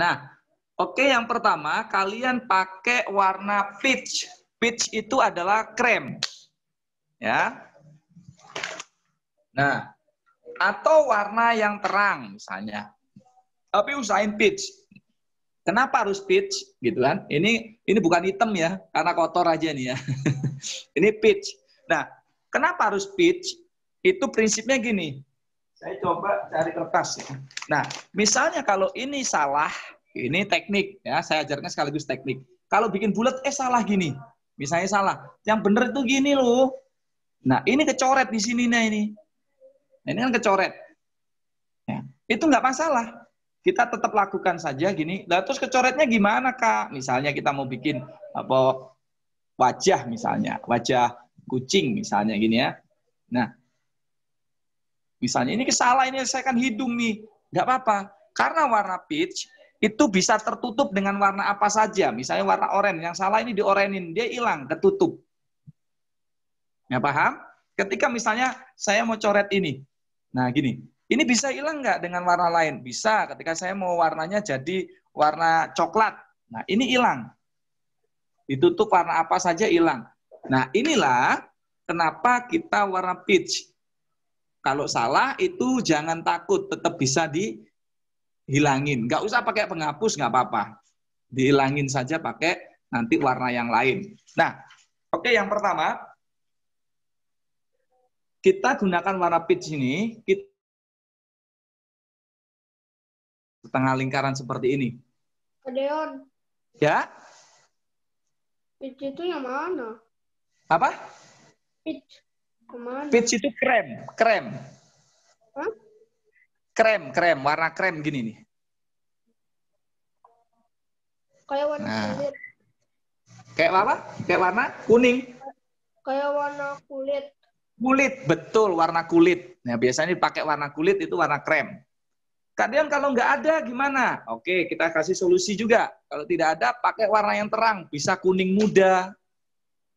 Nah, oke okay, yang pertama kalian pakai warna peach. Peach itu adalah krem. Ya. Nah, atau warna yang terang misalnya. Tapi usahain peach. Kenapa harus peach gitu kan? Ini ini bukan hitam ya, karena kotor aja nih ya. ini peach. Nah, kenapa harus peach? Itu prinsipnya gini. Saya coba cari kertas ya. Nah, misalnya kalau ini salah, ini teknik ya, saya ajarkan sekaligus teknik. Kalau bikin bulat eh salah gini. Misalnya salah. Yang benar itu gini loh. Nah, ini kecoret di sini nah ini. Nah, ini kan kecoret. Ya. Itu nggak masalah. Kita tetap lakukan saja gini. Nah, terus kecoretnya gimana, Kak? Misalnya kita mau bikin apa wajah misalnya, wajah kucing misalnya gini ya. Nah, Misalnya ini salah ini saya kan hidung nih, nggak apa-apa. Karena warna peach itu bisa tertutup dengan warna apa saja. Misalnya warna oranye, yang salah ini diorenin, dia hilang, ketutup. Ya paham? Ketika misalnya saya mau coret ini, nah gini, ini bisa hilang nggak dengan warna lain? Bisa. Ketika saya mau warnanya jadi warna coklat, nah ini hilang. Ditutup warna apa saja hilang. Nah inilah kenapa kita warna peach kalau salah itu jangan takut, tetap bisa dihilangin. Nggak usah pakai penghapus, nggak apa-apa. Dihilangin saja pakai nanti warna yang lain. Nah, oke okay, yang pertama, kita gunakan warna peach ini, kita setengah lingkaran seperti ini. Kedeon. Ya? Peach itu yang mana? Apa? Peach. Kemana? Peach itu krem, krem. Hah? Krem, krem, warna krem gini nih. Kayak warna nah. kulit. Kayak apa? Kayak warna kuning. Kayak warna kulit. Kulit, betul warna kulit. Nah, biasanya dipakai warna kulit itu warna krem. Kadang kalau nggak ada gimana? Oke, kita kasih solusi juga. Kalau tidak ada, pakai warna yang terang. Bisa kuning muda.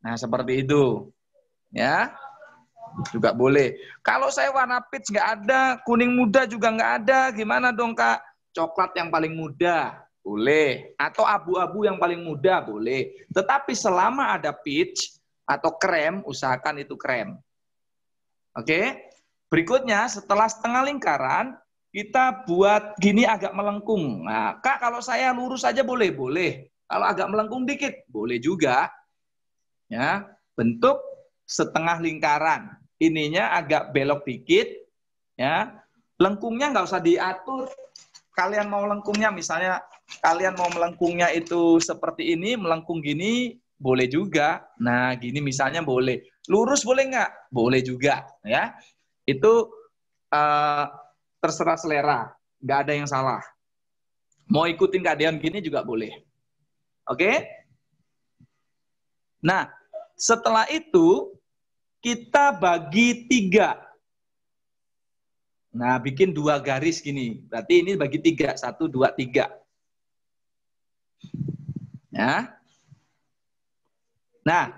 Nah, seperti itu. Ya juga boleh. Kalau saya warna peach nggak ada, kuning muda juga nggak ada, gimana dong kak? Coklat yang paling muda, boleh. Atau abu-abu yang paling muda, boleh. Tetapi selama ada peach atau krem, usahakan itu krem. Oke? Berikutnya, setelah setengah lingkaran, kita buat gini agak melengkung. Nah, kak kalau saya lurus aja boleh? Boleh. Kalau agak melengkung dikit, boleh juga. Ya, bentuk setengah lingkaran ininya agak belok dikit, ya. Lengkungnya nggak usah diatur. Kalian mau lengkungnya misalnya kalian mau melengkungnya itu seperti ini, melengkung gini boleh juga. Nah, gini misalnya boleh. Lurus boleh nggak? Boleh juga, ya. Itu uh, terserah selera, nggak ada yang salah. Mau ikutin keadaan gini juga boleh. Oke? Okay? Nah, setelah itu kita bagi tiga. Nah, bikin dua garis gini. Berarti ini bagi tiga. Satu, dua, tiga. Ya. Nah,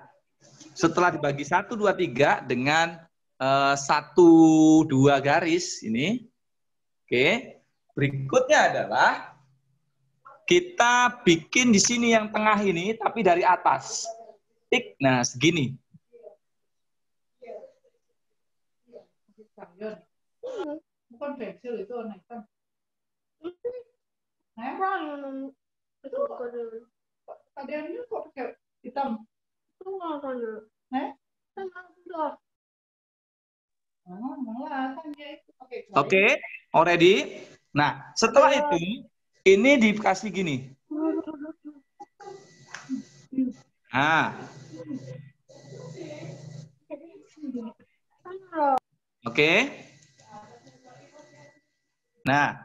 setelah dibagi satu, dua, tiga dengan eh, satu, dua garis ini. Oke. Berikutnya adalah kita bikin di sini yang tengah ini, tapi dari atas. nah segini. Iya. Bukan pensil itu Nah, itu kok pakai hitam. Itu nggak kan Oke, okay, oh, already. Nah, setelah iya. itu ini dikasih gini. Nah, Oke. Okay? Nah,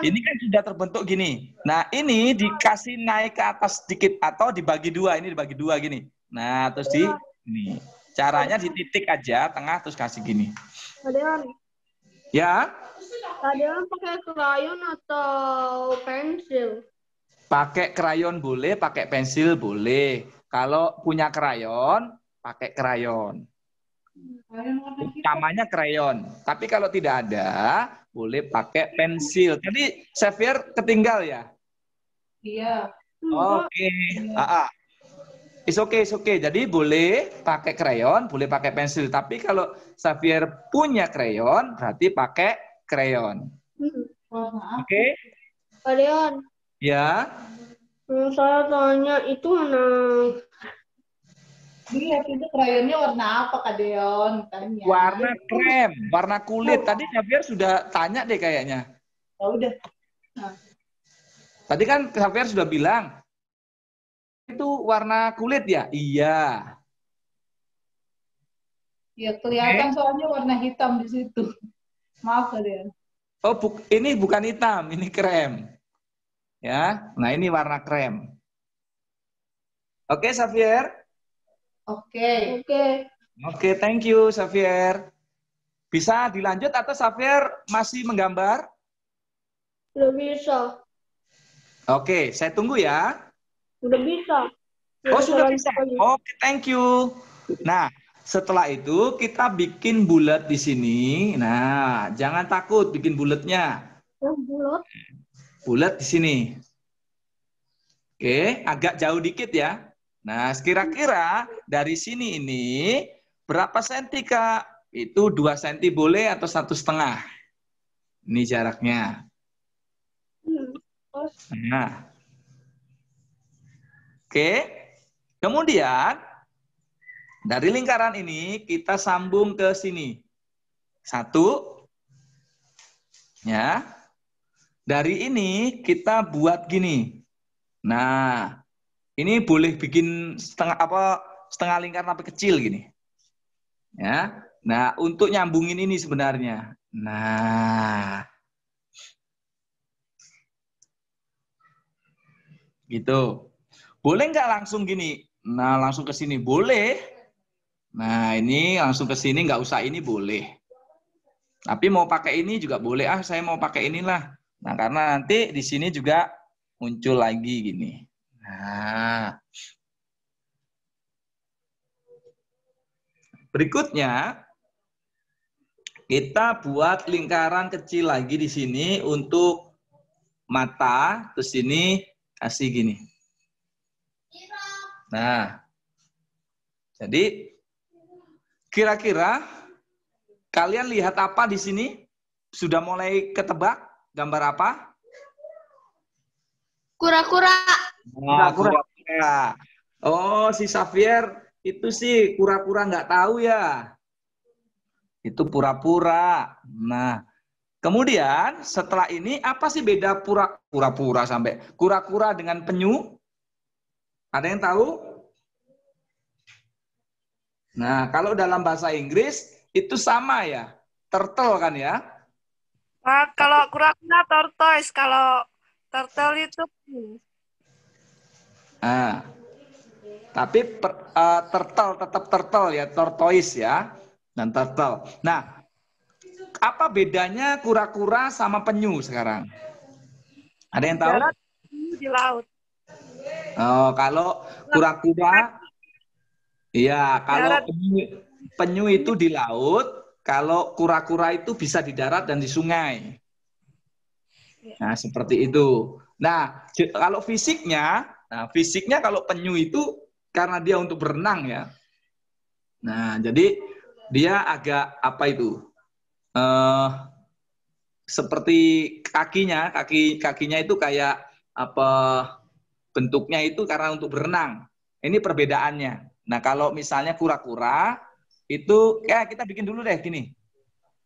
ini kan sudah terbentuk gini. Nah, ini dikasih naik ke atas sedikit atau dibagi dua. Ini dibagi dua gini. Nah, terus di ini. Caranya di titik aja tengah terus kasih gini. Ya? Leon pakai krayon atau pensil? Pakai krayon boleh, pakai pensil boleh. Kalau punya krayon, pakai krayon. Utamanya krayon. Tapi kalau tidak ada, boleh pakai pensil. Jadi Xavier ketinggal ya? Iya. Oke. Ah, ah. Okay. Ah, okay, is okay. Jadi boleh pakai krayon, boleh pakai pensil. Tapi kalau Xavier punya krayon, berarti pakai krayon. Mm-hmm. Oke? Okay? Krayon. Ya. Hmm, saya tanya itu mana ini iya, itu krayonnya warna apa Kak Deon? Tanya. Warna krem, warna kulit. Tadi Xavier sudah tanya deh kayaknya. Oh, udah. Nah. Tadi kan Xavier sudah bilang, itu warna kulit ya? Iya. Ya kelihatan okay. soalnya warna hitam di situ. Maaf Deon. Oh, bu ini bukan hitam, ini krem. Ya, nah ini warna krem. Oke, Xavier. Oke. Okay. Oke. Okay. Oke, okay, thank you Xavier. Bisa dilanjut atau Xavier masih menggambar? Belum bisa. Oke, okay, saya tunggu ya. Sudah bisa. Sudah oh, sudah bisa. Oke, okay, thank you. Nah, setelah itu kita bikin bulat di sini. Nah, jangan takut bikin bulatnya. Oh, bulat. Bulat di sini. Oke, okay, agak jauh dikit ya. Nah, sekira kira dari sini ini berapa senti kak? Itu dua senti boleh atau satu setengah? Ini jaraknya. Nah, oke. Kemudian dari lingkaran ini kita sambung ke sini. Satu, ya. Dari ini kita buat gini. Nah, ini boleh bikin setengah apa setengah lingkar tapi kecil gini. Ya. Nah, untuk nyambungin ini sebenarnya. Nah. Gitu. Boleh nggak langsung gini? Nah, langsung ke sini. Boleh. Nah, ini langsung ke sini nggak usah ini boleh. Tapi mau pakai ini juga boleh. Ah, saya mau pakai inilah. Nah, karena nanti di sini juga muncul lagi gini. Nah, berikutnya kita buat lingkaran kecil lagi di sini untuk mata, terus ini kasih gini. Nah, jadi kira-kira kalian lihat apa di sini? Sudah mulai ketebak gambar apa? Kura-kura. Nah, kura-kura. Oh, si Xavier itu sih kura-kura nggak tahu ya. Itu pura-pura. Nah, kemudian setelah ini apa sih beda pura-pura sampai kura-kura dengan penyu? Ada yang tahu? Nah, kalau dalam bahasa Inggris itu sama ya. Turtle kan ya? Nah, kalau kura-kura tortoise, kalau turtle itu Ah. Tapi per, uh, turtle tetap turtle ya, tortoise ya, dan turtle. Nah, apa bedanya kura-kura sama penyu sekarang? Ada yang tahu? Di laut. Oh, kalau kura-kura, iya, kalau penyu, penyu itu di laut, kalau kura-kura itu bisa di darat dan di sungai. Iya. Nah, seperti itu. Nah, kalau fisiknya Nah, fisiknya kalau penyu itu karena dia untuk berenang ya. Nah, jadi dia agak apa itu? Uh, seperti kakinya, kaki kakinya itu kayak apa bentuknya itu karena untuk berenang. Ini perbedaannya. Nah, kalau misalnya kura-kura itu ya kita bikin dulu deh gini.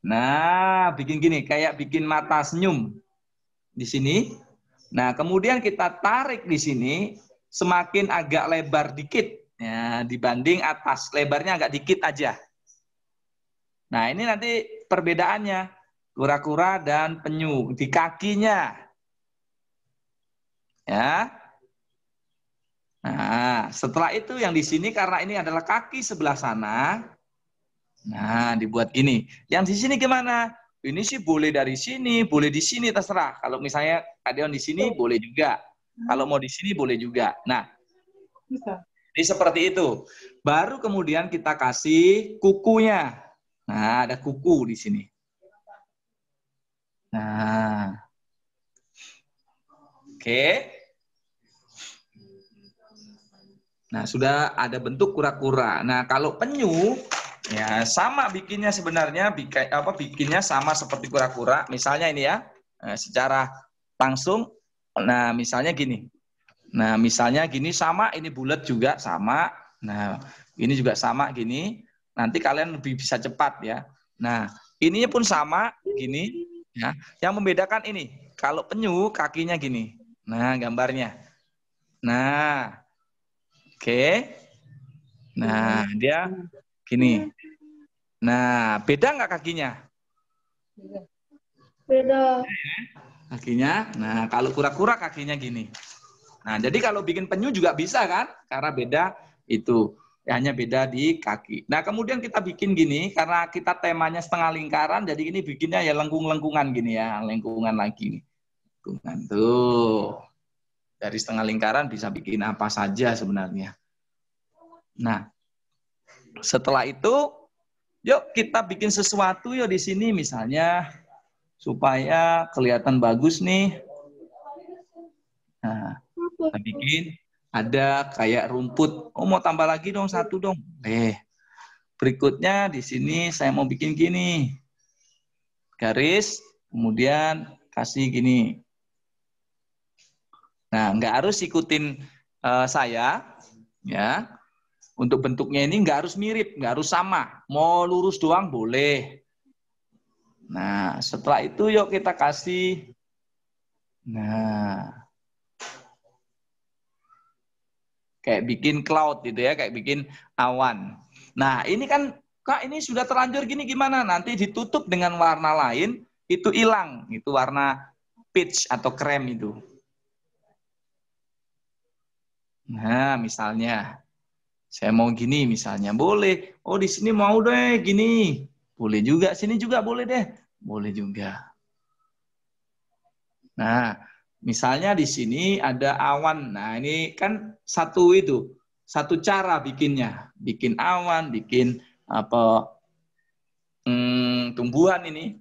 Nah, bikin gini kayak bikin mata senyum di sini Nah, kemudian kita tarik di sini semakin agak lebar dikit ya, dibanding atas. Lebarnya agak dikit aja. Nah, ini nanti perbedaannya. Kura-kura dan penyu di kakinya. Ya. Nah, setelah itu yang di sini karena ini adalah kaki sebelah sana. Nah, dibuat gini. Yang di sini gimana? ini sih boleh dari sini, boleh di sini terserah. Kalau misalnya ada yang di sini boleh juga. Hmm. Kalau mau di sini boleh juga. Nah, Bisa. Ini seperti itu. Baru kemudian kita kasih kukunya. Nah, ada kuku di sini. Nah, oke. Okay. Nah, sudah ada bentuk kura-kura. Nah, kalau penyu Ya, sama bikinnya sebenarnya bikin apa bikinnya sama seperti kura-kura. Misalnya ini ya, eh, secara langsung. Nah, misalnya gini. Nah, misalnya gini sama, ini bulat juga sama. Nah, ini juga sama gini. Nanti kalian lebih bisa cepat ya. Nah, ininya pun sama gini ya. Yang membedakan ini, kalau penyu kakinya gini. Nah, gambarnya. Nah. Oke. Okay. Nah, dia Gini. Iya. Nah, beda nggak kakinya? Beda. Kakinya. Nah, kalau kura-kura kakinya gini. Nah, jadi kalau bikin penyu juga bisa kan? Karena beda itu. Ya, hanya beda di kaki. Nah, kemudian kita bikin gini karena kita temanya setengah lingkaran, jadi ini bikinnya ya lengkung-lengkungan gini ya, lengkungan lagi. Lengkungan tuh. Dari setengah lingkaran bisa bikin apa saja sebenarnya. Nah, setelah itu, yuk kita bikin sesuatu yuk di sini misalnya supaya kelihatan bagus nih. Nah, kita bikin ada kayak rumput. Oh mau tambah lagi dong satu dong. Eh, berikutnya di sini saya mau bikin gini garis, kemudian kasih gini. Nah, nggak harus ikutin uh, saya, ya. Untuk bentuknya ini nggak harus mirip, nggak harus sama. Mau lurus doang boleh. Nah, setelah itu yuk kita kasih. Nah, kayak bikin cloud gitu ya, kayak bikin awan. Nah, ini kan Kak ini sudah terlanjur gini gimana? Nanti ditutup dengan warna lain, itu hilang. Itu warna peach atau krem itu. Nah, misalnya. Saya mau gini misalnya, boleh. Oh di sini mau deh gini, boleh juga. Sini juga boleh deh, boleh juga. Nah, misalnya di sini ada awan. Nah ini kan satu itu, satu cara bikinnya, bikin awan, bikin apa hmm, tumbuhan ini,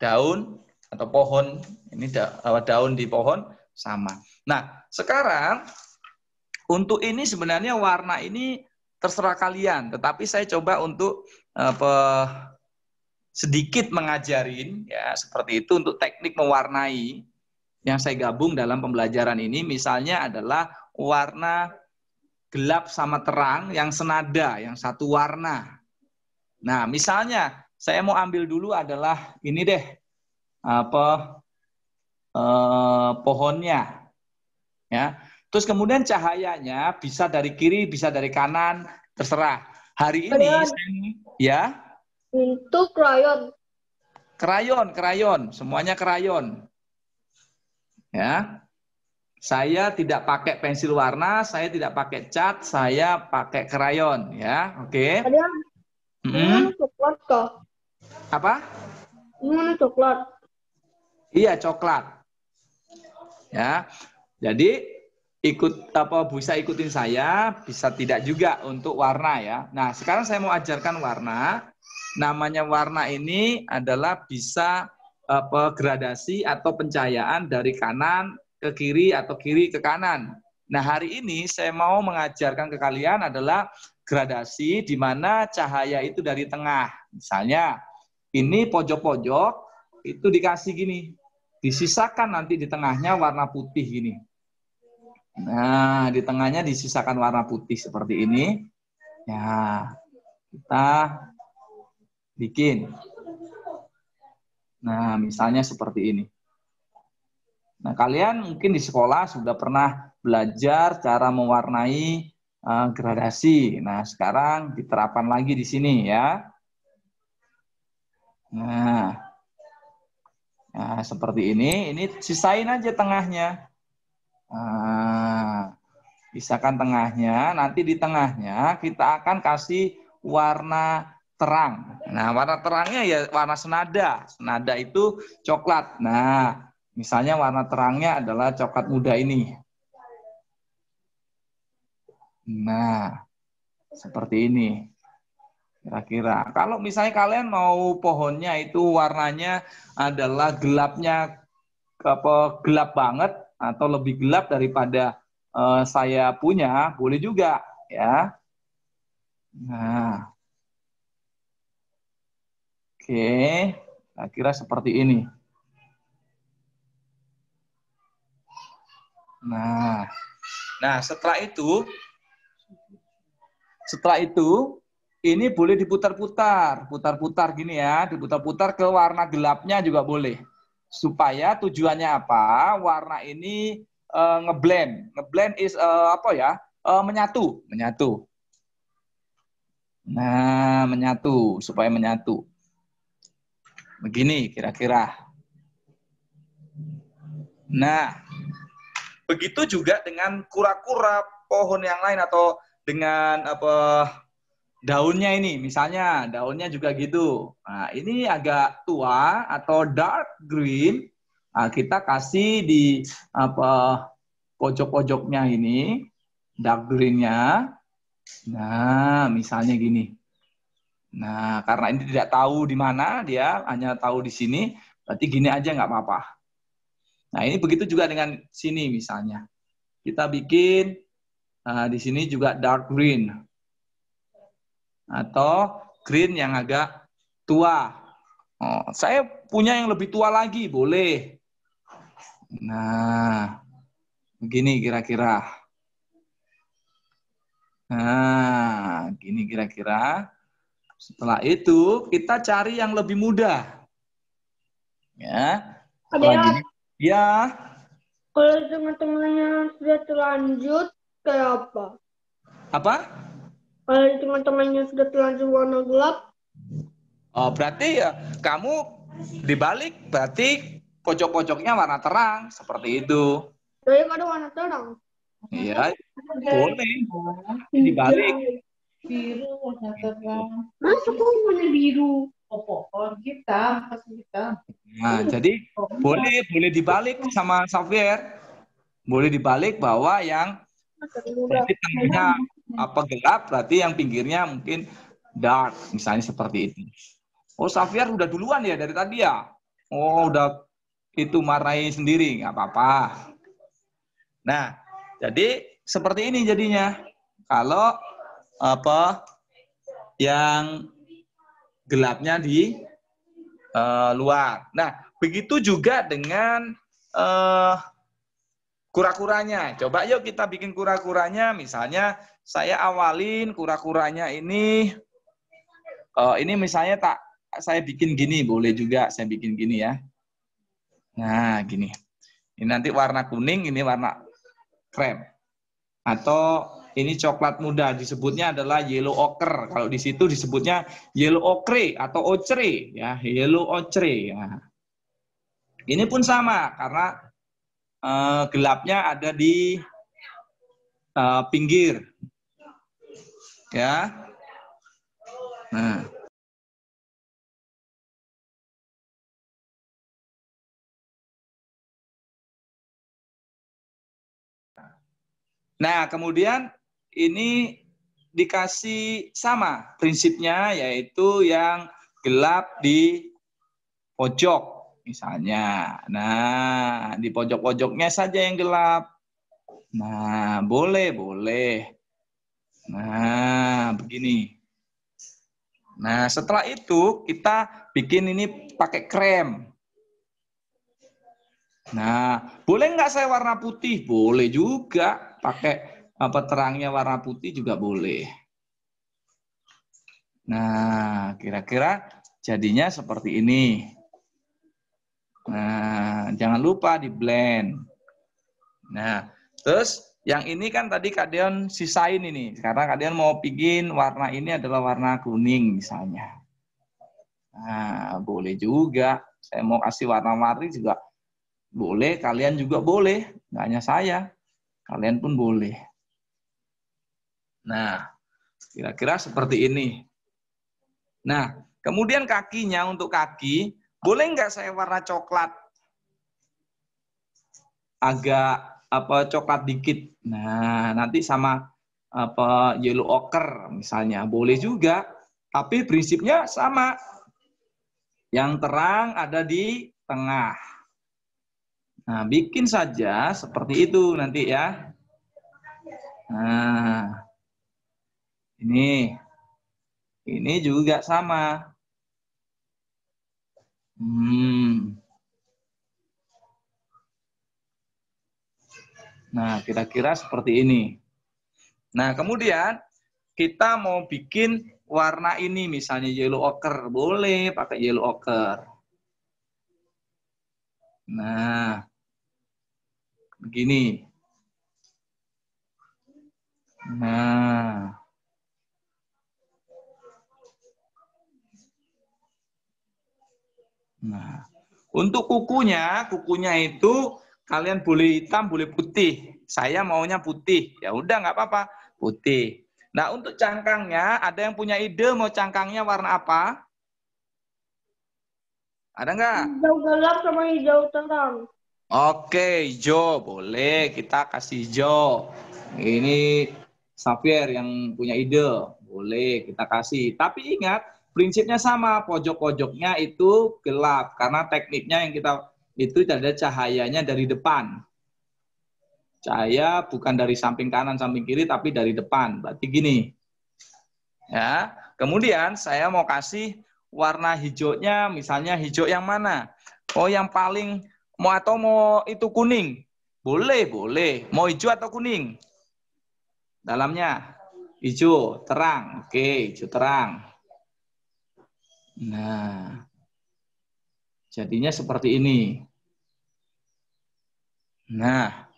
daun atau pohon ini da, eh, daun di pohon sama. Nah sekarang untuk ini sebenarnya warna ini terserah kalian, tetapi saya coba untuk apa, eh, sedikit mengajarin ya seperti itu untuk teknik mewarnai yang saya gabung dalam pembelajaran ini misalnya adalah warna gelap sama terang yang senada, yang satu warna. Nah, misalnya saya mau ambil dulu adalah ini deh apa eh, pohonnya ya Terus kemudian cahayanya bisa dari kiri, bisa dari kanan, terserah. Hari ini krayon. ya. Untuk krayon. Krayon, krayon, semuanya krayon. Ya. Saya tidak pakai pensil warna, saya tidak pakai cat, saya pakai krayon, ya. Oke. Okay. Mm -hmm. Apa? Ini coklat. Iya, coklat. Ya. Jadi ikut apa bisa ikutin saya, bisa tidak juga untuk warna ya. Nah, sekarang saya mau ajarkan warna. Namanya warna ini adalah bisa apa gradasi atau pencahayaan dari kanan ke kiri atau kiri ke kanan. Nah, hari ini saya mau mengajarkan ke kalian adalah gradasi di mana cahaya itu dari tengah. Misalnya, ini pojok-pojok itu dikasih gini. Disisakan nanti di tengahnya warna putih gini. Nah, di tengahnya disisakan warna putih seperti ini. Ya, kita bikin. Nah, misalnya seperti ini. Nah, kalian mungkin di sekolah sudah pernah belajar cara mewarnai uh, gradasi. Nah, sekarang diterapkan lagi di sini ya. Nah, nah seperti ini. Ini sisain aja tengahnya. Nah, pisahkan tengahnya. Nanti di tengahnya kita akan kasih warna terang. Nah, warna terangnya ya warna senada. Senada itu coklat. Nah, misalnya warna terangnya adalah coklat muda ini. Nah, seperti ini. Kira-kira. Kalau misalnya kalian mau pohonnya itu warnanya adalah gelapnya apa gelap banget, atau lebih gelap daripada uh, saya punya, boleh juga ya. Nah. Oke, okay. kira seperti ini. Nah, nah setelah itu setelah itu ini boleh diputar-putar, putar-putar gini ya, diputar-putar ke warna gelapnya juga boleh supaya tujuannya apa warna ini uh, ngeblend ngeblend is uh, apa ya uh, menyatu menyatu nah menyatu supaya menyatu begini kira-kira nah begitu juga dengan kura-kura pohon yang lain atau dengan apa daunnya ini misalnya daunnya juga gitu nah ini agak tua atau dark green nah, kita kasih di apa pojok-pojoknya ini dark greennya nah misalnya gini nah karena ini tidak tahu di mana dia hanya tahu di sini berarti gini aja nggak apa-apa nah ini begitu juga dengan sini misalnya kita bikin uh, di sini juga dark green atau green yang agak tua. Oh, saya punya yang lebih tua lagi, boleh. Nah, begini kira-kira. Nah, gini kira-kira. Setelah itu kita cari yang lebih muda. Ya. Ada ya. Kalau teman-temannya sudah terlanjut, kayak apa? Apa? Kalau eh, teman-temannya sudah terlanjur warna gelap. Oh, berarti ya kamu dibalik berarti pojok-pojoknya warna terang seperti itu. ada warna terang. Iya, boleh. Dibalik. Biru warna terang. Masuk kok warna biru? pohon kita, pas Nah, jadi oh, boleh boleh dibalik sama Xavier. Boleh dibalik bahwa yang berarti tengahnya apa gelap berarti yang pinggirnya mungkin dark misalnya seperti itu. Oh Safiar udah duluan ya dari tadi ya. Oh udah itu marai sendiri nggak apa-apa. Nah jadi seperti ini jadinya kalau apa yang gelapnya di uh, luar. Nah begitu juga dengan uh, kura-kuranya. Coba yuk kita bikin kura-kuranya misalnya saya awalin kura-kuranya ini uh, ini misalnya tak saya bikin gini boleh juga saya bikin gini ya nah gini ini nanti warna kuning ini warna krem atau ini coklat muda disebutnya adalah yellow ochre kalau di situ disebutnya yellow ochre atau ochre ya yellow ochre ya ini pun sama karena uh, gelapnya ada di uh, pinggir Ya. Nah. Nah, kemudian ini dikasih sama prinsipnya yaitu yang gelap di pojok misalnya. Nah, di pojok-pojoknya saja yang gelap. Nah, boleh, boleh. Nah, begini. Nah, setelah itu kita bikin ini pakai krem. Nah, boleh nggak saya warna putih? Boleh juga. Pakai apa terangnya warna putih juga boleh. Nah, kira-kira jadinya seperti ini. Nah, jangan lupa di blend. Nah, terus yang ini kan tadi kalian sisain ini. Sekarang kalian mau bikin warna ini adalah warna kuning misalnya. Nah, boleh juga. Saya mau kasih warna-warni juga. Boleh, kalian juga boleh. Nggak hanya saya. Kalian pun boleh. Nah, kira-kira seperti ini. Nah, kemudian kakinya untuk kaki, boleh nggak saya warna coklat? Agak apa coklat dikit. Nah, nanti sama apa yellow ochre misalnya boleh juga, tapi prinsipnya sama. Yang terang ada di tengah. Nah, bikin saja seperti itu nanti ya. Nah, ini ini juga sama. Hmm. Nah, kira-kira seperti ini. Nah, kemudian kita mau bikin warna ini, misalnya yellow ochre. Boleh pakai yellow ochre. Nah, begini. Nah, nah, untuk kukunya, kukunya itu kalian boleh hitam, boleh putih. Saya maunya putih. Ya udah nggak apa-apa, putih. Nah, untuk cangkangnya, ada yang punya ide mau cangkangnya warna apa? Ada nggak? Hijau gelap sama hijau terang. Oke, hijau. Boleh, kita kasih hijau. Ini Safir yang punya ide. Boleh, kita kasih. Tapi ingat, prinsipnya sama. Pojok-pojoknya itu gelap. Karena tekniknya yang kita itu ada cahayanya dari depan. Cahaya bukan dari samping kanan, samping kiri, tapi dari depan. Berarti gini. Ya, kemudian saya mau kasih warna hijaunya, misalnya hijau yang mana? Oh, yang paling mau atau mau itu kuning? Boleh, boleh. Mau hijau atau kuning? Dalamnya hijau terang. Oke, hijau terang. Nah, Jadinya seperti ini. Nah,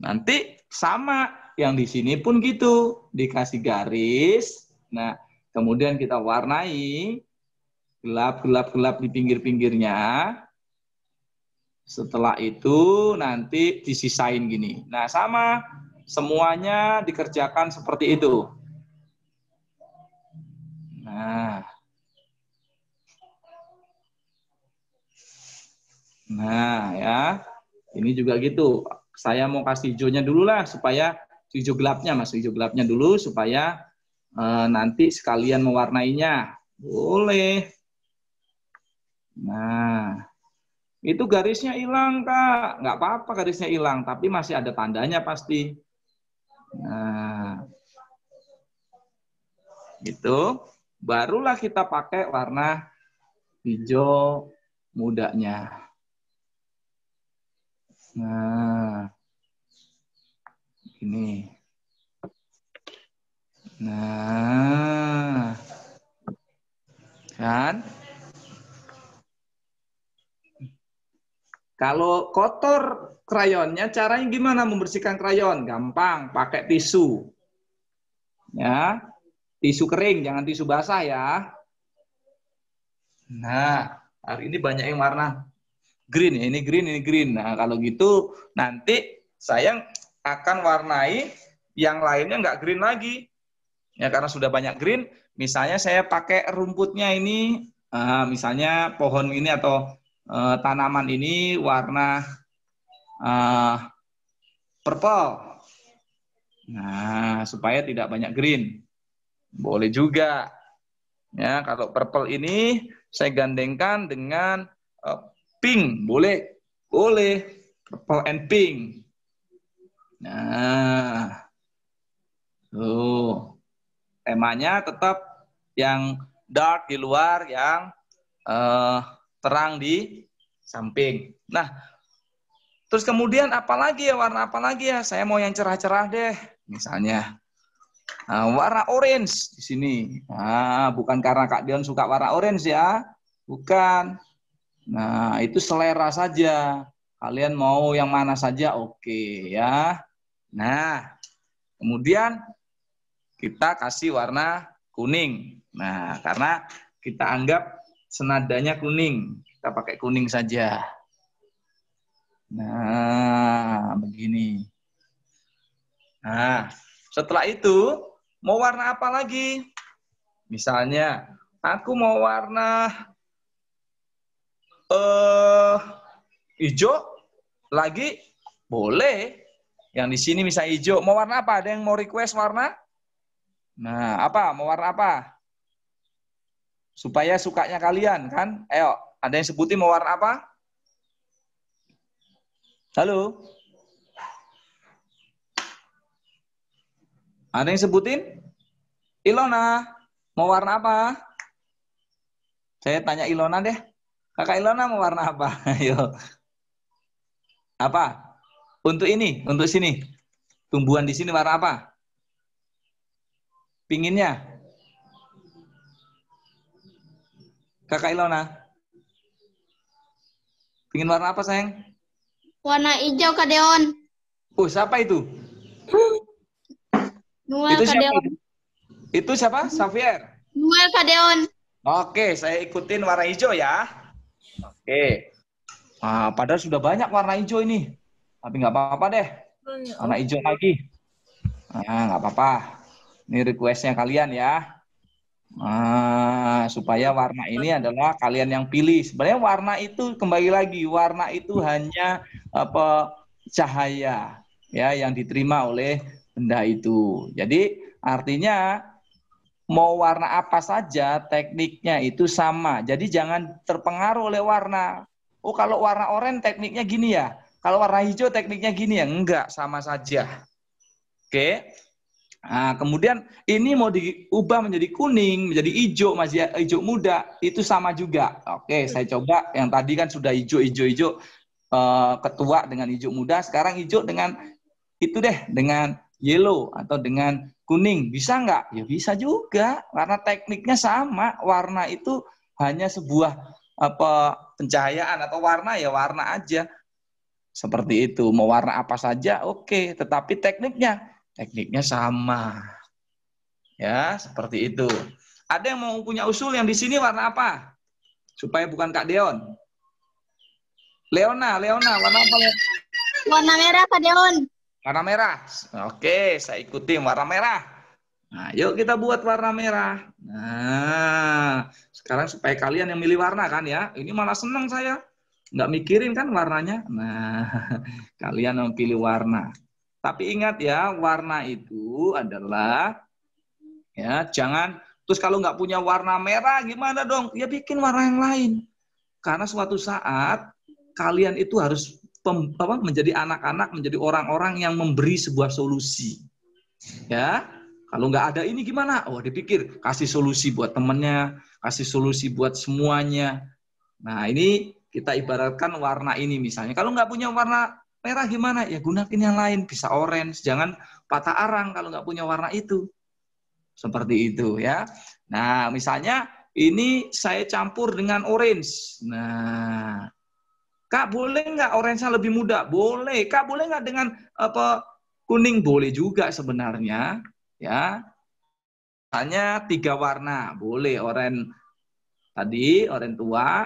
nanti sama yang di sini pun gitu, dikasih garis. Nah, kemudian kita warnai gelap-gelap-gelap di pinggir-pinggirnya. Setelah itu nanti disisain gini. Nah, sama semuanya dikerjakan seperti itu. Nah, Nah, ya. Ini juga gitu. Saya mau kasih hijaunya dulu lah supaya hijau gelapnya Mas, hijau gelapnya dulu supaya e, nanti sekalian mewarnainya. Boleh. Nah, itu garisnya hilang, Kak. Nggak apa-apa garisnya hilang, tapi masih ada tandanya pasti. Nah, itu Barulah kita pakai warna hijau mudanya. Nah, ini. Nah, kan? Kalau kotor krayonnya, caranya gimana membersihkan krayon? Gampang, pakai tisu. Ya, tisu kering, jangan tisu basah ya. Nah, hari ini banyak yang warna green ya ini green ini green nah kalau gitu nanti saya akan warnai yang lainnya nggak green lagi ya karena sudah banyak green misalnya saya pakai rumputnya ini uh, misalnya pohon ini atau uh, tanaman ini warna uh, purple nah supaya tidak banyak green boleh juga ya kalau purple ini saya gandengkan dengan uh, Pink, boleh? Boleh. Purple and pink. Nah. Tuh. Temanya tetap yang dark di luar, yang uh, terang di samping. Nah, terus kemudian apa lagi ya warna apa lagi ya? Saya mau yang cerah-cerah deh, misalnya. Nah, warna orange di sini. Nah, bukan karena Kak Dion suka warna orange ya. Bukan. Nah, itu selera saja. Kalian mau yang mana saja oke okay, ya. Nah, kemudian kita kasih warna kuning. Nah, karena kita anggap senadanya kuning. Kita pakai kuning saja. Nah, begini. Nah, setelah itu mau warna apa lagi? Misalnya, aku mau warna eh hijau lagi boleh. Yang di sini misalnya hijau, mau warna apa? Ada yang mau request warna? Nah, apa? Mau warna apa? Supaya sukanya kalian kan? Ayo, ada yang sebutin mau warna apa? Halo? Ada yang sebutin? Ilona, mau warna apa? Saya tanya Ilona deh. Kakak Ilona mau warna apa? Ayo. Apa? Untuk ini, untuk sini. Tumbuhan di sini warna apa? Pinginnya? Kakak Ilona? Pingin warna apa, sayang? Warna hijau, Kak Deon. Oh, siapa itu? Noel, itu siapa? Kadeon. Itu siapa? Xavier? Noel, Kak Deon. Oke, saya ikutin warna hijau ya. Oke. Nah, padahal sudah banyak warna hijau ini. Tapi nggak apa-apa deh. Warna hijau lagi. Nah, nggak apa-apa. Ini requestnya kalian ya. Nah, supaya warna ini adalah kalian yang pilih. Sebenarnya warna itu kembali lagi, warna itu hanya apa cahaya ya yang diterima oleh benda itu. Jadi artinya mau warna apa saja tekniknya itu sama. Jadi jangan terpengaruh oleh warna. Oh kalau warna oranye tekniknya gini ya. Kalau warna hijau tekniknya gini ya. Enggak, sama saja. Oke. Okay. Nah, kemudian ini mau diubah menjadi kuning, menjadi hijau, masih hijau muda, itu sama juga. Oke, okay, saya coba yang tadi kan sudah hijau-hijau-hijau eh, ketua dengan hijau muda, sekarang hijau dengan itu deh dengan yellow atau dengan kuning. Bisa nggak? Ya bisa juga, karena tekniknya sama. Warna itu hanya sebuah apa pencahayaan atau warna ya warna aja. Seperti itu, mau warna apa saja oke, okay. tetapi tekniknya tekniknya sama. Ya, seperti itu. Ada yang mau punya usul yang di sini warna apa? Supaya bukan Kak Deon. Leona, Leona, warna apa? Leona? Warna merah Kak Deon. Warna merah. Oke, saya ikuti warna merah. Nah, yuk kita buat warna merah. Nah, sekarang supaya kalian yang milih warna kan ya. Ini malah seneng saya. Nggak mikirin kan warnanya. Nah, kalian yang pilih warna. Tapi ingat ya, warna itu adalah ya jangan terus kalau nggak punya warna merah gimana dong? Ya bikin warna yang lain. Karena suatu saat kalian itu harus pem, apa, menjadi anak-anak, menjadi orang-orang yang memberi sebuah solusi. Ya, kalau nggak ada ini gimana? Oh, dipikir kasih solusi buat temennya, kasih solusi buat semuanya. Nah, ini kita ibaratkan warna ini misalnya. Kalau nggak punya warna merah gimana? Ya gunakan yang lain, bisa orange. Jangan patah arang kalau nggak punya warna itu. Seperti itu ya. Nah, misalnya ini saya campur dengan orange. Nah, Kak boleh nggak orange lebih muda? Boleh. Kak boleh nggak dengan apa kuning? Boleh juga sebenarnya, ya. Hanya tiga warna, boleh orange tadi orange tua,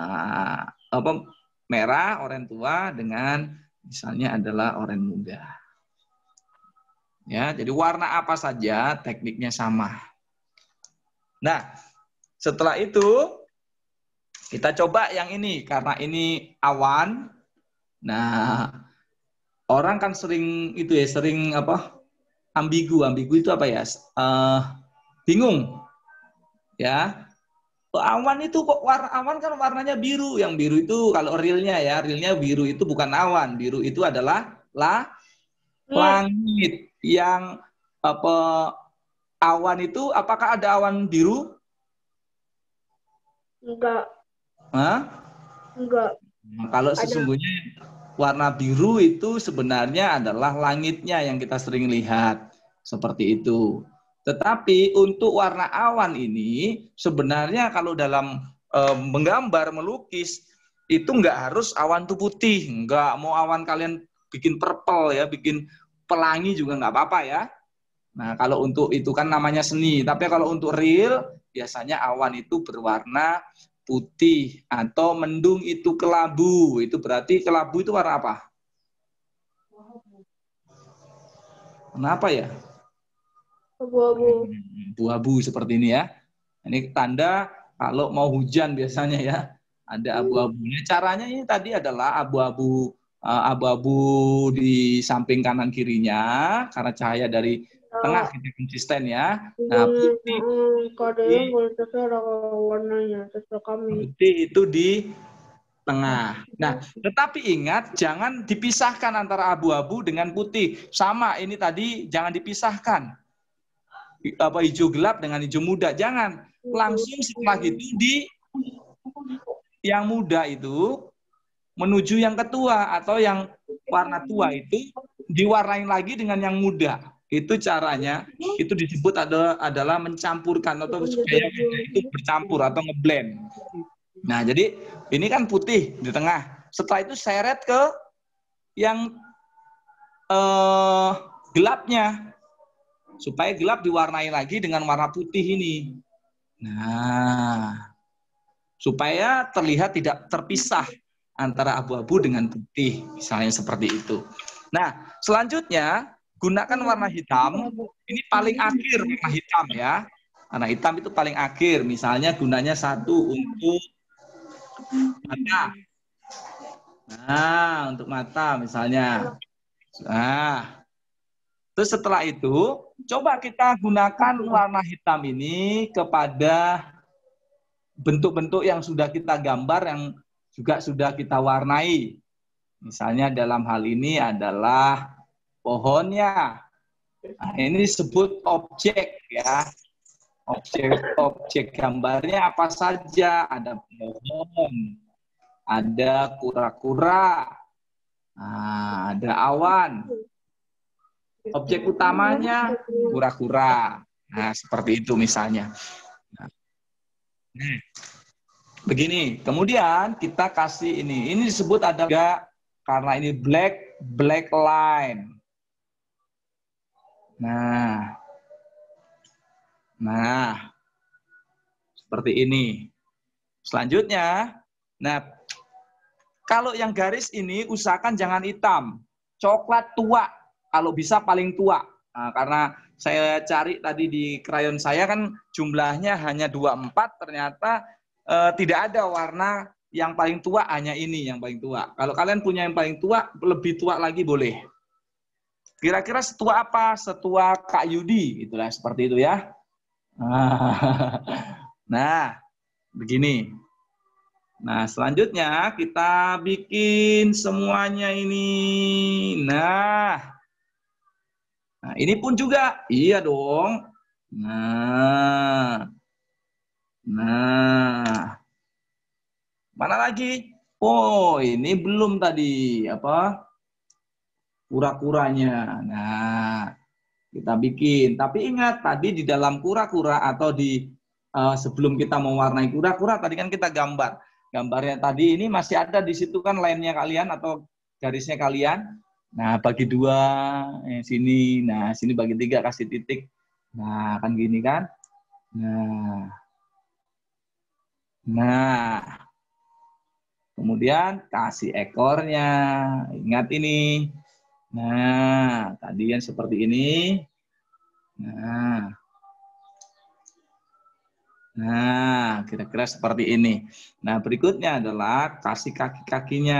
nah, apa merah orange tua dengan misalnya adalah orange muda. Ya, jadi warna apa saja tekniknya sama. Nah, setelah itu kita coba yang ini karena ini awan. Nah, orang kan sering itu ya, sering apa? ambigu. Ambigu itu apa ya? Uh, bingung. Ya. Oh, awan itu kok warna awan kan warnanya biru. Yang biru itu kalau realnya ya, realnya biru itu bukan awan. Biru itu adalah la langit yang apa awan itu apakah ada awan biru? Enggak. Hah? Enggak. Nah, kalau sesungguhnya warna biru itu sebenarnya adalah langitnya yang kita sering lihat seperti itu. Tetapi untuk warna awan ini sebenarnya kalau dalam e, menggambar melukis itu nggak harus awan tuh putih, nggak mau awan kalian bikin purple ya, bikin pelangi juga nggak apa-apa ya. Nah kalau untuk itu kan namanya seni, tapi kalau untuk real biasanya awan itu berwarna putih atau mendung itu kelabu. Itu berarti kelabu itu warna apa? Warna apa ya? Abu-abu. Abu-abu seperti ini ya. Ini tanda kalau mau hujan biasanya ya. Ada hmm. abu-abunya. Caranya ini tadi adalah abu-abu eh, abu-abu di samping kanan kirinya karena cahaya dari tengah oh. gitu konsisten ya. Hmm, nah, putih, kadang kualitasnya warnanya sesuai kami. Putih itu di tengah. Nah, tetapi ingat jangan dipisahkan antara abu-abu dengan putih. Sama ini tadi jangan dipisahkan. Apa hijau gelap dengan hijau muda. Jangan. Langsung setelah hmm. itu di yang muda itu menuju yang ketua atau yang warna tua itu diwarnain lagi dengan yang muda itu caranya itu disebut adalah adalah mencampurkan atau supaya itu bercampur atau ngeblend. Nah, jadi ini kan putih di tengah. Setelah itu seret ke yang eh, gelapnya supaya gelap diwarnai lagi dengan warna putih ini. Nah, supaya terlihat tidak terpisah antara abu-abu dengan putih, misalnya seperti itu. Nah, selanjutnya gunakan hmm. warna hitam. Ini paling hmm. akhir warna hitam ya. Warna hitam itu paling akhir. Misalnya gunanya satu untuk mata. Nah, untuk mata misalnya. Nah, terus setelah itu coba kita gunakan warna hitam ini kepada bentuk-bentuk yang sudah kita gambar yang juga sudah kita warnai. Misalnya dalam hal ini adalah pohonnya. Nah, ini disebut objek ya. Objek objek gambarnya apa saja? Ada pohon, ada kura-kura, nah, ada awan. Objek utamanya kura-kura. Nah, seperti itu misalnya. Nah. nah begini, kemudian kita kasih ini. Ini disebut ada karena ini black black line. Nah, nah, seperti ini. Selanjutnya, nah, kalau yang garis ini usahakan jangan hitam, coklat tua, kalau bisa paling tua. Nah, karena saya cari tadi di krayon saya kan jumlahnya hanya 24, ternyata eh, tidak ada warna yang paling tua hanya ini yang paling tua. Kalau kalian punya yang paling tua, lebih tua lagi boleh. Kira-kira setua apa? Setua Kak Yudi, itulah seperti itu ya. Nah, begini. Nah, selanjutnya kita bikin semuanya ini. Nah, nah ini pun juga, iya dong. Nah, nah, mana lagi? Oh, ini belum tadi apa? kura-kuranya. Nah, kita bikin. Tapi ingat tadi di dalam kura-kura atau di uh, sebelum kita mewarnai kura-kura tadi kan kita gambar. Gambarnya tadi ini masih ada di situ kan lainnya kalian atau garisnya kalian. Nah, bagi dua eh, sini. Nah, sini bagi tiga kasih titik. Nah, kan gini kan. Nah. Nah. Kemudian kasih ekornya. Ingat ini Nah, tadi yang seperti ini. Nah. Nah, kira-kira seperti ini. Nah, berikutnya adalah kasih kaki-kakinya.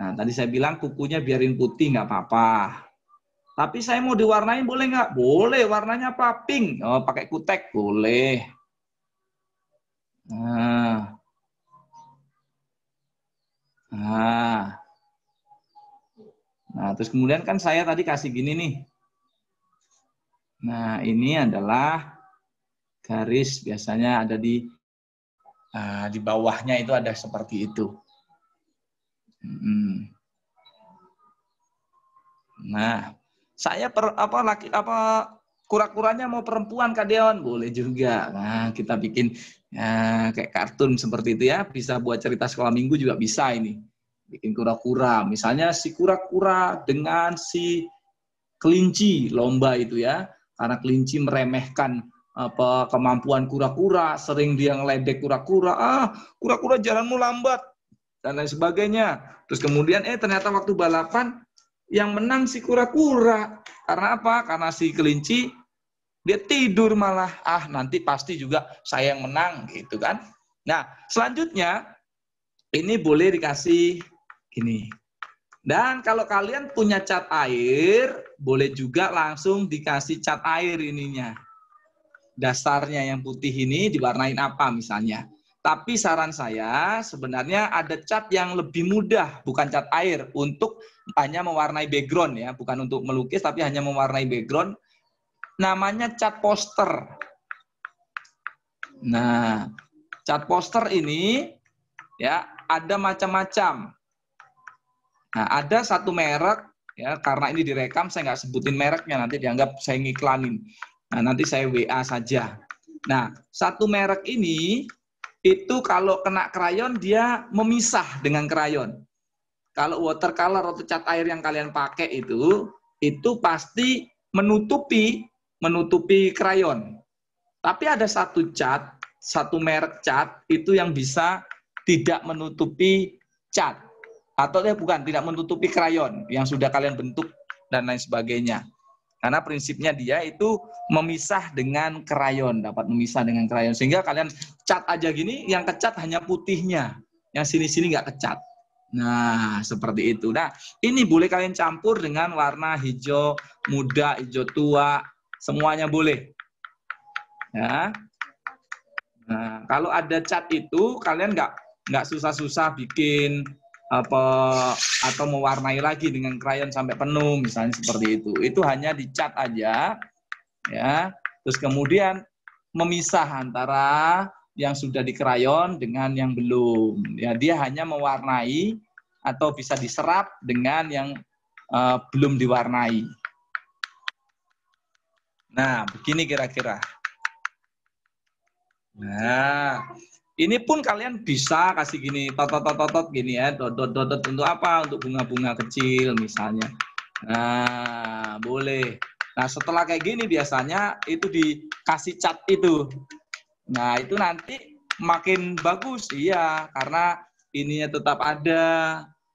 Nah, tadi saya bilang kukunya biarin putih, nggak apa-apa. Tapi saya mau diwarnain boleh nggak? Boleh, warnanya apa? Pink. Oh, pakai kutek. Boleh. Nah. Nah. Nah, terus kemudian kan saya tadi kasih gini nih. Nah, ini adalah garis biasanya ada di uh, di bawahnya itu ada seperti itu. Hmm. Nah, saya per, apa laki apa kura-kuranya mau perempuan kadeon Boleh juga. Nah, kita bikin ya, kayak kartun seperti itu ya. Bisa buat cerita sekolah minggu juga bisa ini bikin kura-kura. Misalnya si kura-kura dengan si kelinci lomba itu ya, karena kelinci meremehkan apa kemampuan kura-kura, sering dia ngeledek kura-kura, ah kura-kura jalanmu lambat dan lain sebagainya. Terus kemudian eh ternyata waktu balapan yang menang si kura-kura. Karena apa? Karena si kelinci dia tidur malah. Ah, nanti pasti juga saya yang menang gitu kan. Nah, selanjutnya ini boleh dikasih Gini. Dan kalau kalian punya cat air, boleh juga langsung dikasih cat air ininya. Dasarnya yang putih ini diwarnain apa misalnya. Tapi saran saya sebenarnya ada cat yang lebih mudah, bukan cat air, untuk hanya mewarnai background ya, bukan untuk melukis tapi hanya mewarnai background. Namanya cat poster. Nah, cat poster ini ya ada macam-macam. Nah, ada satu merek ya karena ini direkam saya nggak sebutin mereknya nanti dianggap saya ngiklanin. Nah, nanti saya WA saja. Nah, satu merek ini itu kalau kena krayon dia memisah dengan krayon. Kalau watercolor atau cat air yang kalian pakai itu itu pasti menutupi menutupi krayon. Tapi ada satu cat, satu merek cat itu yang bisa tidak menutupi cat atau dia bukan tidak menutupi krayon yang sudah kalian bentuk dan lain sebagainya. Karena prinsipnya dia itu memisah dengan krayon, dapat memisah dengan krayon. Sehingga kalian cat aja gini, yang kecat hanya putihnya, yang sini-sini nggak kecat. Nah, seperti itu. Nah, ini boleh kalian campur dengan warna hijau muda, hijau tua, semuanya boleh. Ya. Nah, kalau ada cat itu, kalian nggak nggak susah-susah bikin apa atau mewarnai lagi dengan krayon sampai penuh misalnya seperti itu. Itu hanya dicat aja ya. Terus kemudian memisah antara yang sudah dikrayon dengan yang belum. Ya, dia hanya mewarnai atau bisa diserap dengan yang uh, belum diwarnai. Nah, begini kira-kira. Nah, ini pun kalian bisa kasih gini, tot tot tot gini ya, dot dot dot dot untuk apa? Untuk bunga-bunga kecil misalnya. Nah, boleh. Nah, setelah kayak gini biasanya itu dikasih cat itu. Nah, itu nanti makin bagus, iya, karena ininya tetap ada,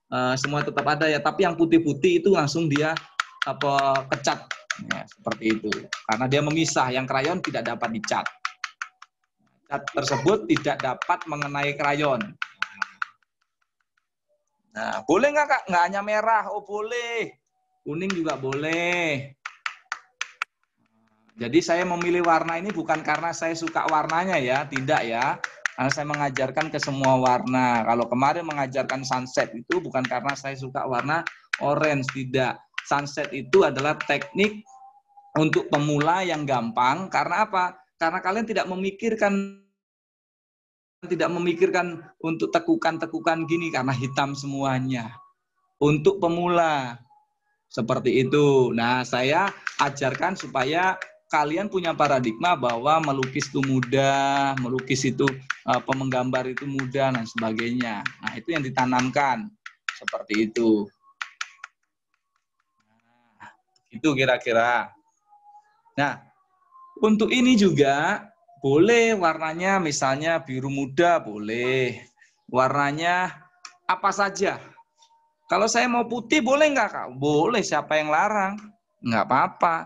uh, semua tetap ada ya. Tapi yang putih-putih itu langsung dia apa kecat, ya, seperti itu. Karena dia memisah, yang krayon tidak dapat dicat cat tersebut tidak dapat mengenai krayon. Nah, boleh nggak kak? Nggak hanya merah, oh boleh. Kuning juga boleh. Jadi saya memilih warna ini bukan karena saya suka warnanya ya, tidak ya. Karena saya mengajarkan ke semua warna. Kalau kemarin mengajarkan sunset itu bukan karena saya suka warna orange, tidak. Sunset itu adalah teknik untuk pemula yang gampang. Karena apa? karena kalian tidak memikirkan tidak memikirkan untuk tekukan-tekukan gini karena hitam semuanya. Untuk pemula seperti itu. Nah, saya ajarkan supaya kalian punya paradigma bahwa melukis itu mudah, melukis itu eh, pemenggambar itu mudah dan sebagainya. Nah, itu yang ditanamkan seperti itu. Nah, itu kira-kira. Nah, untuk ini juga boleh warnanya misalnya biru muda boleh. Warnanya apa saja. Kalau saya mau putih boleh nggak kak? Boleh, siapa yang larang? Nggak apa-apa.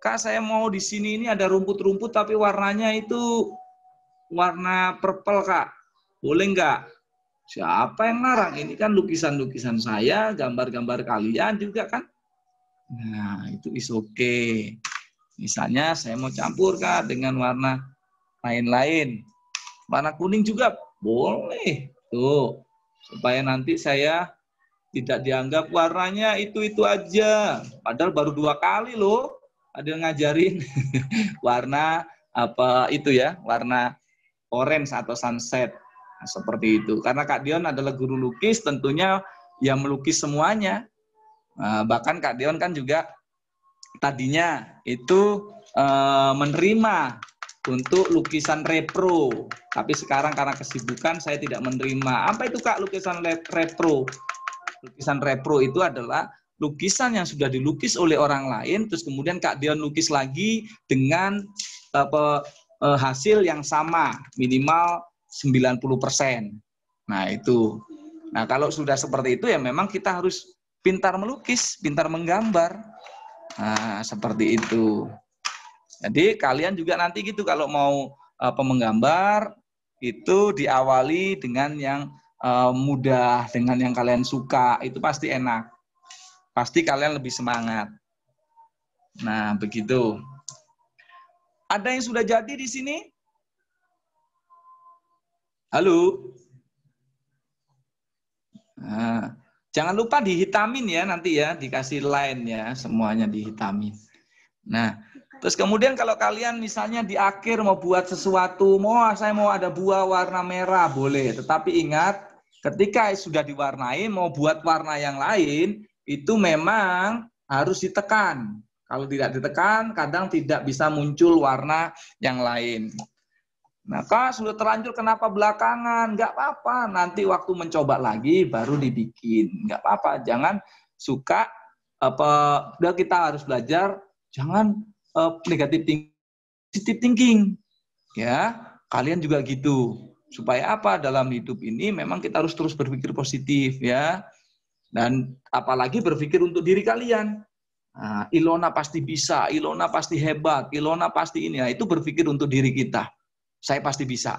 Kak saya mau di sini ini ada rumput-rumput tapi warnanya itu warna purple kak. Boleh nggak? Siapa yang larang? Ini kan lukisan-lukisan saya, gambar-gambar kalian juga kan. Nah, itu is okay. Misalnya saya mau campurkan dengan warna lain-lain. Warna kuning juga boleh. Tuh, supaya nanti saya tidak dianggap warnanya itu-itu aja. Padahal baru dua kali loh ada yang ngajarin warna apa itu ya, warna orange atau sunset. Nah, seperti itu. Karena Kak Dion adalah guru lukis tentunya yang melukis semuanya. Nah, bahkan Kak Dion kan juga tadinya itu e, menerima untuk lukisan repro, tapi sekarang karena kesibukan saya tidak menerima. Apa itu Kak lukisan repro? Lukisan repro itu adalah lukisan yang sudah dilukis oleh orang lain, terus kemudian Kak Dion lukis lagi dengan apa, eh, e, eh, hasil yang sama, minimal 90%. Nah, itu. Nah, kalau sudah seperti itu ya memang kita harus pintar melukis, pintar menggambar. Nah, seperti itu. Jadi kalian juga nanti gitu kalau mau uh, pemenggambar itu diawali dengan yang uh, mudah, dengan yang kalian suka, itu pasti enak. Pasti kalian lebih semangat. Nah, begitu. Ada yang sudah jadi di sini? Halo. Nah, Jangan lupa dihitamin ya nanti ya, dikasih line ya, semuanya dihitamin. Nah, terus kemudian kalau kalian misalnya di akhir mau buat sesuatu, mau saya mau ada buah warna merah, boleh. Tetapi ingat, ketika sudah diwarnai, mau buat warna yang lain, itu memang harus ditekan. Kalau tidak ditekan, kadang tidak bisa muncul warna yang lain. Nah, Kak, sudah terlanjur kenapa belakangan? Enggak apa-apa, nanti waktu mencoba lagi baru dibikin. Enggak apa-apa, jangan suka, apa, udah kita harus belajar, jangan uh, negatif thinking, thinking. Ya, kalian juga gitu. Supaya apa? Dalam hidup ini memang kita harus terus berpikir positif ya. Dan apalagi berpikir untuk diri kalian. Nah, Ilona pasti bisa, Ilona pasti hebat, Ilona pasti ini. Nah, itu berpikir untuk diri kita saya pasti bisa.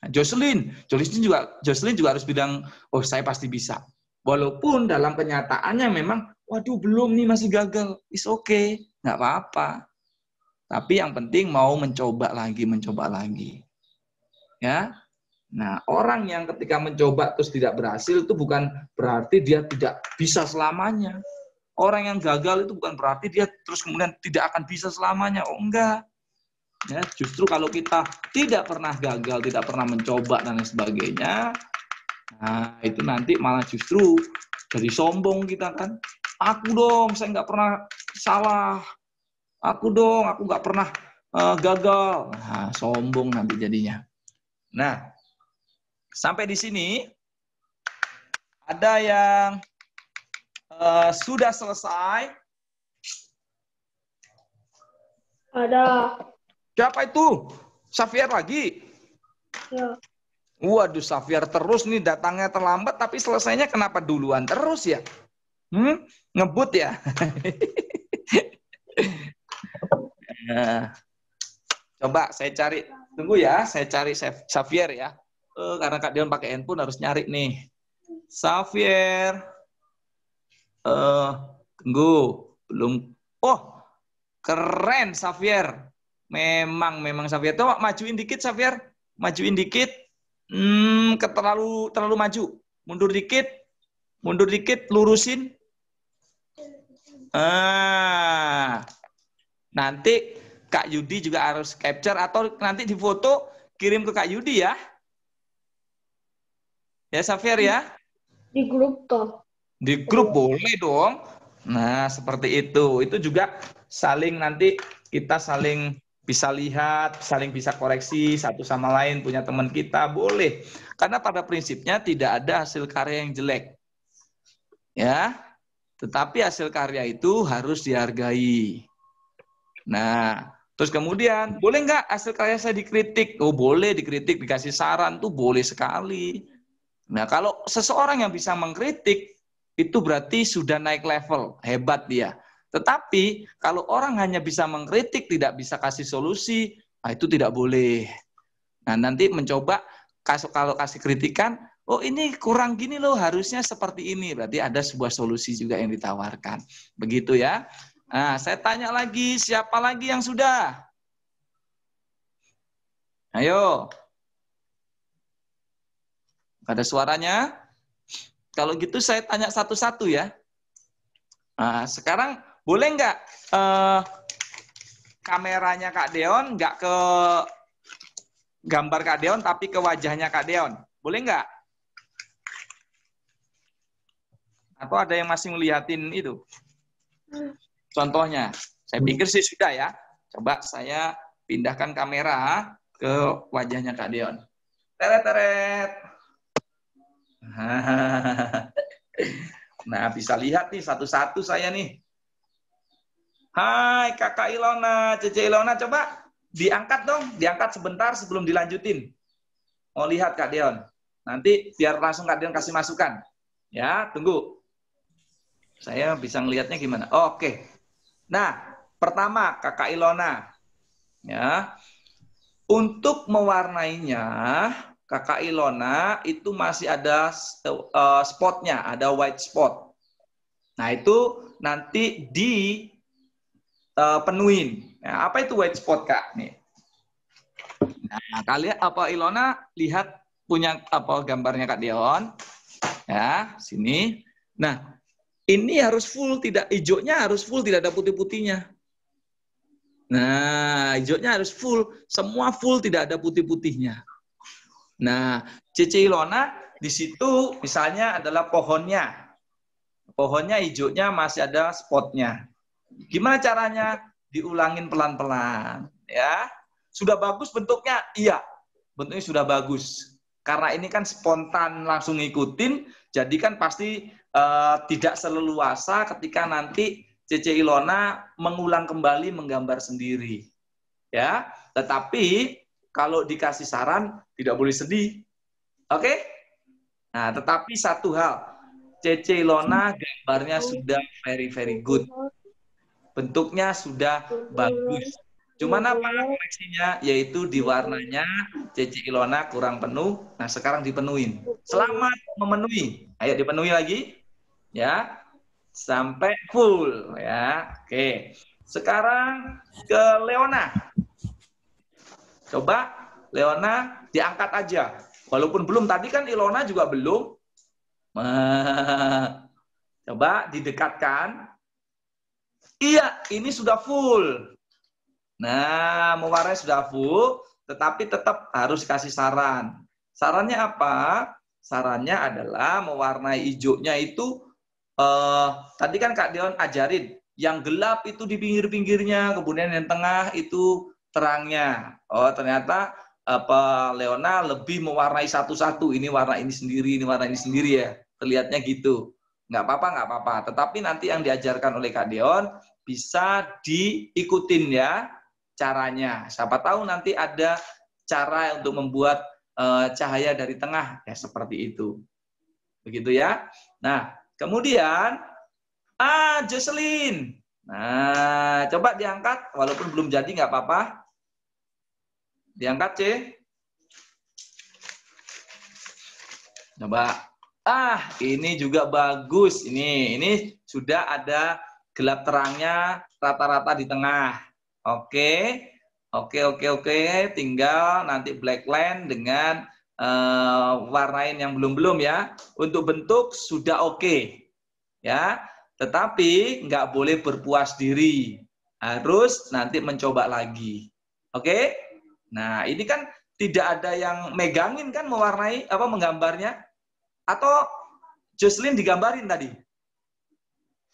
Jocelyn, Jocelyn juga Jocelyn juga harus bilang, oh saya pasti bisa. Walaupun dalam kenyataannya memang, waduh belum nih masih gagal, is okay, nggak apa-apa. Tapi yang penting mau mencoba lagi, mencoba lagi. Ya, Nah, orang yang ketika mencoba terus tidak berhasil itu bukan berarti dia tidak bisa selamanya. Orang yang gagal itu bukan berarti dia terus kemudian tidak akan bisa selamanya. Oh enggak. Ya, justru kalau kita tidak pernah gagal, tidak pernah mencoba dan lain sebagainya, nah itu nanti malah justru jadi sombong kita kan. Aku dong, saya nggak pernah salah. Aku dong, aku nggak pernah uh, gagal. Nah, sombong nanti jadinya. Nah, sampai di sini ada yang uh, sudah selesai. Ada. Siapa itu? Safiar lagi? Ya. Waduh, Safiar terus nih datangnya terlambat, tapi selesainya kenapa duluan terus ya? Hmm? Ngebut ya? Nah. Coba saya cari, tunggu ya, saya cari Safiar ya. Eh, karena Kak Dion pakai handphone harus nyari nih. Safiar. Eh, tunggu, belum. Oh, keren Safiar. Memang, memang Xavier. Tuh majuin dikit Xavier, majuin dikit. Hmm, terlalu terlalu maju. Mundur dikit, mundur dikit, lurusin. Ah, nanti Kak Yudi juga harus capture atau nanti difoto kirim ke Kak Yudi ya. Ya Safir ya. Di grup toh. Di grup boleh dong. Nah, seperti itu. Itu juga saling nanti kita saling bisa lihat, saling bisa koreksi satu sama lain, punya teman kita, boleh. Karena pada prinsipnya tidak ada hasil karya yang jelek. Ya. Tetapi hasil karya itu harus dihargai. Nah, terus kemudian, boleh nggak hasil karya saya dikritik? Oh, boleh dikritik, dikasih saran tuh boleh sekali. Nah, kalau seseorang yang bisa mengkritik, itu berarti sudah naik level, hebat dia. Tetapi kalau orang hanya bisa mengkritik, tidak bisa kasih solusi, nah itu tidak boleh. Nah nanti mencoba kalau kasih kritikan, oh ini kurang gini loh, harusnya seperti ini. Berarti ada sebuah solusi juga yang ditawarkan. Begitu ya. Nah saya tanya lagi, siapa lagi yang sudah? Ayo. Ada suaranya? Kalau gitu saya tanya satu-satu ya. Nah, sekarang boleh nggak uh, kameranya Kak Deon nggak ke gambar Kak Deon tapi ke wajahnya Kak Deon? Boleh nggak? Atau ada yang masih ngeliatin itu? Contohnya, saya pikir sih sudah ya. Coba saya pindahkan kamera ke wajahnya Kak Deon. Teret, teret. Nah, bisa lihat nih satu-satu saya nih. Hai kakak Ilona, Cece Ilona coba diangkat dong, diangkat sebentar sebelum dilanjutin. Mau oh, lihat Kak Dion. Nanti biar langsung Kak Dion kasih masukan. Ya, tunggu. Saya bisa ngelihatnya gimana? Oh, Oke. Okay. Nah, pertama Kakak Ilona. Ya. Untuk mewarnainya, Kakak Ilona itu masih ada eh, spotnya, ada white spot. Nah, itu nanti di uh, penuhin. Nah, apa itu white spot kak? Nih. Nah, kalian apa Ilona lihat punya apa gambarnya kak Dion? Ya, sini. Nah, ini harus full, tidak hijaunya harus full, tidak ada putih-putihnya. Nah, hijaunya harus full, semua full, tidak ada putih-putihnya. Nah, Cici Ilona di situ misalnya adalah pohonnya. Pohonnya hijaunya masih ada spotnya. Gimana caranya? Diulangin pelan-pelan, ya. Sudah bagus bentuknya? Iya. Bentuknya sudah bagus. Karena ini kan spontan langsung ngikutin, jadi kan pasti uh, tidak seleluasa ketika nanti Cece Ilona mengulang kembali menggambar sendiri. Ya, tetapi kalau dikasih saran tidak boleh sedih. Oke? Okay? Nah, tetapi satu hal, Cece Ilona gambarnya sudah very very good bentuknya sudah bagus. Cuman apa koleksinya? Yaitu di warnanya Cici Ilona kurang penuh. Nah sekarang dipenuhin. Selamat memenuhi. Ayo dipenuhi lagi, ya sampai full ya. Oke. Sekarang ke Leona. Coba Leona diangkat aja. Walaupun belum tadi kan Ilona juga belum. Coba didekatkan Iya, ini sudah full. Nah, mewarnai sudah full, tetapi tetap harus kasih saran. Sarannya apa? Sarannya adalah mewarnai hijaunya itu, eh, tadi kan Kak Dion ajarin, yang gelap itu di pinggir-pinggirnya, kemudian yang tengah itu terangnya. Oh, ternyata apa Leona lebih mewarnai satu-satu. Ini warna ini sendiri, ini warna ini sendiri ya. Terlihatnya gitu nggak apa-apa, nggak apa-apa. Tetapi nanti yang diajarkan oleh Kak Dion, bisa diikutin ya caranya. Siapa tahu nanti ada cara untuk membuat e, cahaya dari tengah ya seperti itu. Begitu ya. Nah, kemudian ah Jocelyn. Nah, coba diangkat walaupun belum jadi nggak apa-apa. Diangkat C. Coba. Ah, ini juga bagus. Ini ini sudah ada gelap terangnya rata-rata di tengah. Oke, oke, oke, oke. Tinggal nanti black line dengan uh, warnain yang belum-belum ya. Untuk bentuk sudah oke, ya. Tetapi nggak boleh berpuas diri. Harus nanti mencoba lagi. Oke? Nah, ini kan tidak ada yang megangin kan mewarnai apa menggambarnya? Atau Jocelyn digambarin tadi?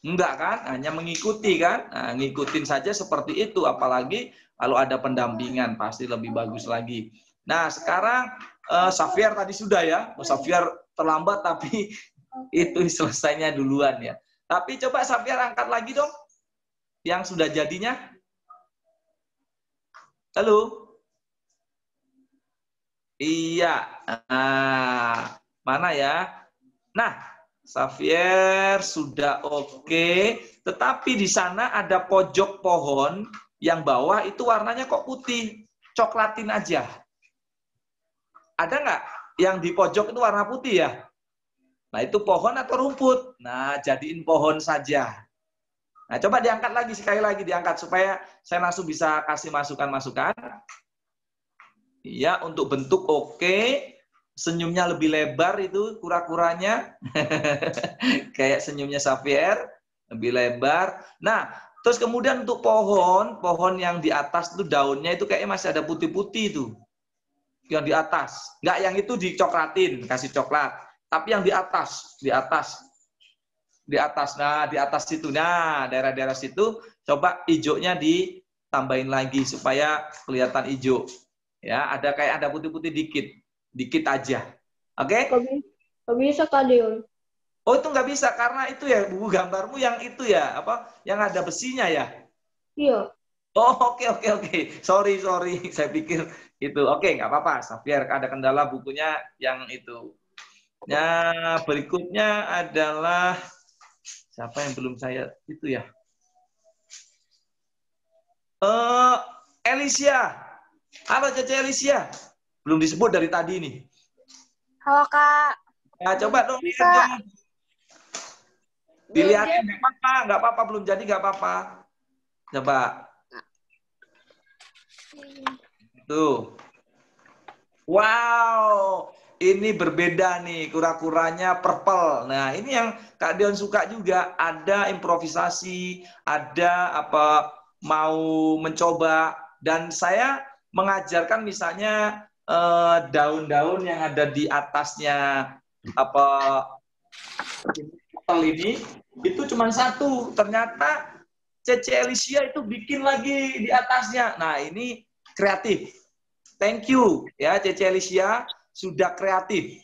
Enggak kan? Hanya mengikuti kan? Nah, ngikutin saja seperti itu. Apalagi kalau ada pendampingan pasti lebih bagus lagi. Nah sekarang uh, eh, Safiar tadi sudah ya. Oh, Safiar terlambat tapi itu selesainya duluan ya. Tapi coba Safiar angkat lagi dong. Yang sudah jadinya. Halo. Iya. Ah, mana ya? Nah, Xavier sudah oke, okay. tetapi di sana ada pojok pohon yang bawah itu warnanya kok putih, coklatin aja. Ada nggak yang di pojok itu warna putih ya? Nah itu pohon atau rumput? Nah jadiin pohon saja. Nah coba diangkat lagi sekali lagi diangkat supaya saya langsung bisa kasih masukan-masukan. Iya untuk bentuk oke. Okay senyumnya lebih lebar itu kura-kuranya kayak senyumnya Xavier lebih lebar. Nah, terus kemudian untuk pohon, pohon yang di atas itu daunnya itu kayaknya masih ada putih-putih itu. Yang di atas. Enggak yang itu dicoklatin, kasih coklat. Tapi yang di atas, di atas. Di atas. Nah, di atas situ. Nah, daerah-daerah situ coba hijaunya ditambahin lagi supaya kelihatan hijau. Ya, ada kayak ada putih-putih dikit dikit aja. Oke? Okay? Gak bisa Kak Om? Oh itu nggak bisa karena itu ya buku gambarmu yang itu ya apa yang ada besinya ya? Iya. Oh oke okay, oke okay, oke. Okay. Sorry sorry saya pikir itu oke okay, nggak apa-apa. Safiar ada kendala bukunya yang itu. Nah berikutnya adalah siapa yang belum saya itu ya? Eh uh, Elisia. Halo Cece Elisia belum disebut dari tadi nih. Halo Kak. Ya, coba dong bisa. dong. Dilihat iya. nggak apa-apa, nggak apa-apa belum jadi nggak apa-apa. Coba. Tuh. Wow, ini berbeda nih kura-kuranya purple. Nah, ini yang Kak Dion suka juga. Ada improvisasi, ada apa mau mencoba dan saya mengajarkan misalnya Eh, daun-daun uh, yang ada di atasnya apa tel ini itu cuma satu. Ternyata Cece Elysia itu bikin lagi di atasnya. Nah, ini kreatif. Thank you ya Cece Elysia sudah kreatif.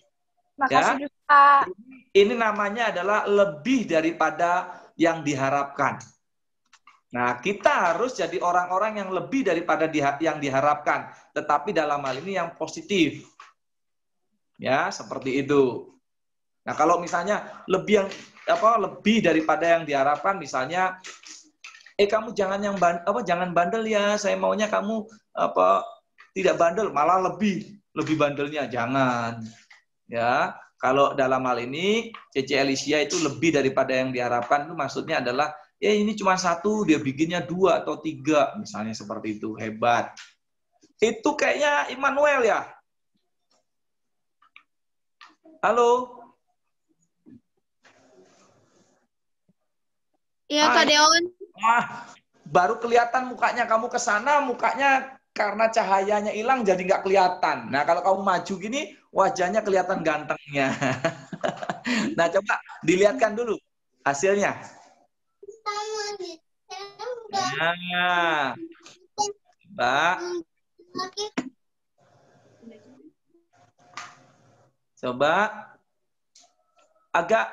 Makasih ya. juga. Ini namanya adalah lebih daripada yang diharapkan. Nah, kita harus jadi orang-orang yang lebih daripada yang diharapkan, tetapi dalam hal ini yang positif. Ya, seperti itu. Nah, kalau misalnya lebih yang apa lebih daripada yang diharapkan misalnya eh kamu jangan yang ban, apa jangan bandel ya, saya maunya kamu apa tidak bandel, malah lebih lebih bandelnya jangan. Ya, kalau dalam hal ini CC Alicia itu lebih daripada yang diharapkan itu maksudnya adalah ya ini cuma satu dia bikinnya dua atau tiga misalnya seperti itu hebat itu kayaknya Immanuel ya halo iya Kak Deon ah baru kelihatan mukanya kamu ke sana mukanya karena cahayanya hilang jadi nggak kelihatan nah kalau kamu maju gini wajahnya kelihatan gantengnya nah coba dilihatkan dulu hasilnya ya coba. Coba. Agak,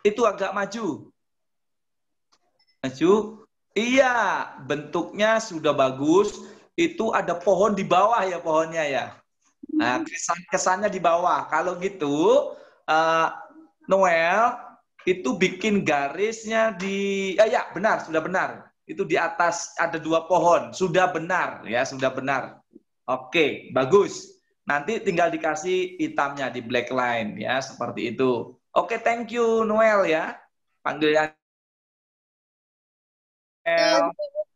itu agak maju. Maju. Iya, bentuknya sudah bagus. Itu ada pohon di bawah ya pohonnya ya. Nah, kesan kesannya di bawah. Kalau gitu, uh, Noel itu bikin garisnya di, ah, ya benar, sudah benar itu di atas ada dua pohon. Sudah benar ya, sudah benar. Oke, bagus. Nanti tinggal dikasih hitamnya di black line ya, seperti itu. Oke, thank you Noel ya. Panggilan Noel.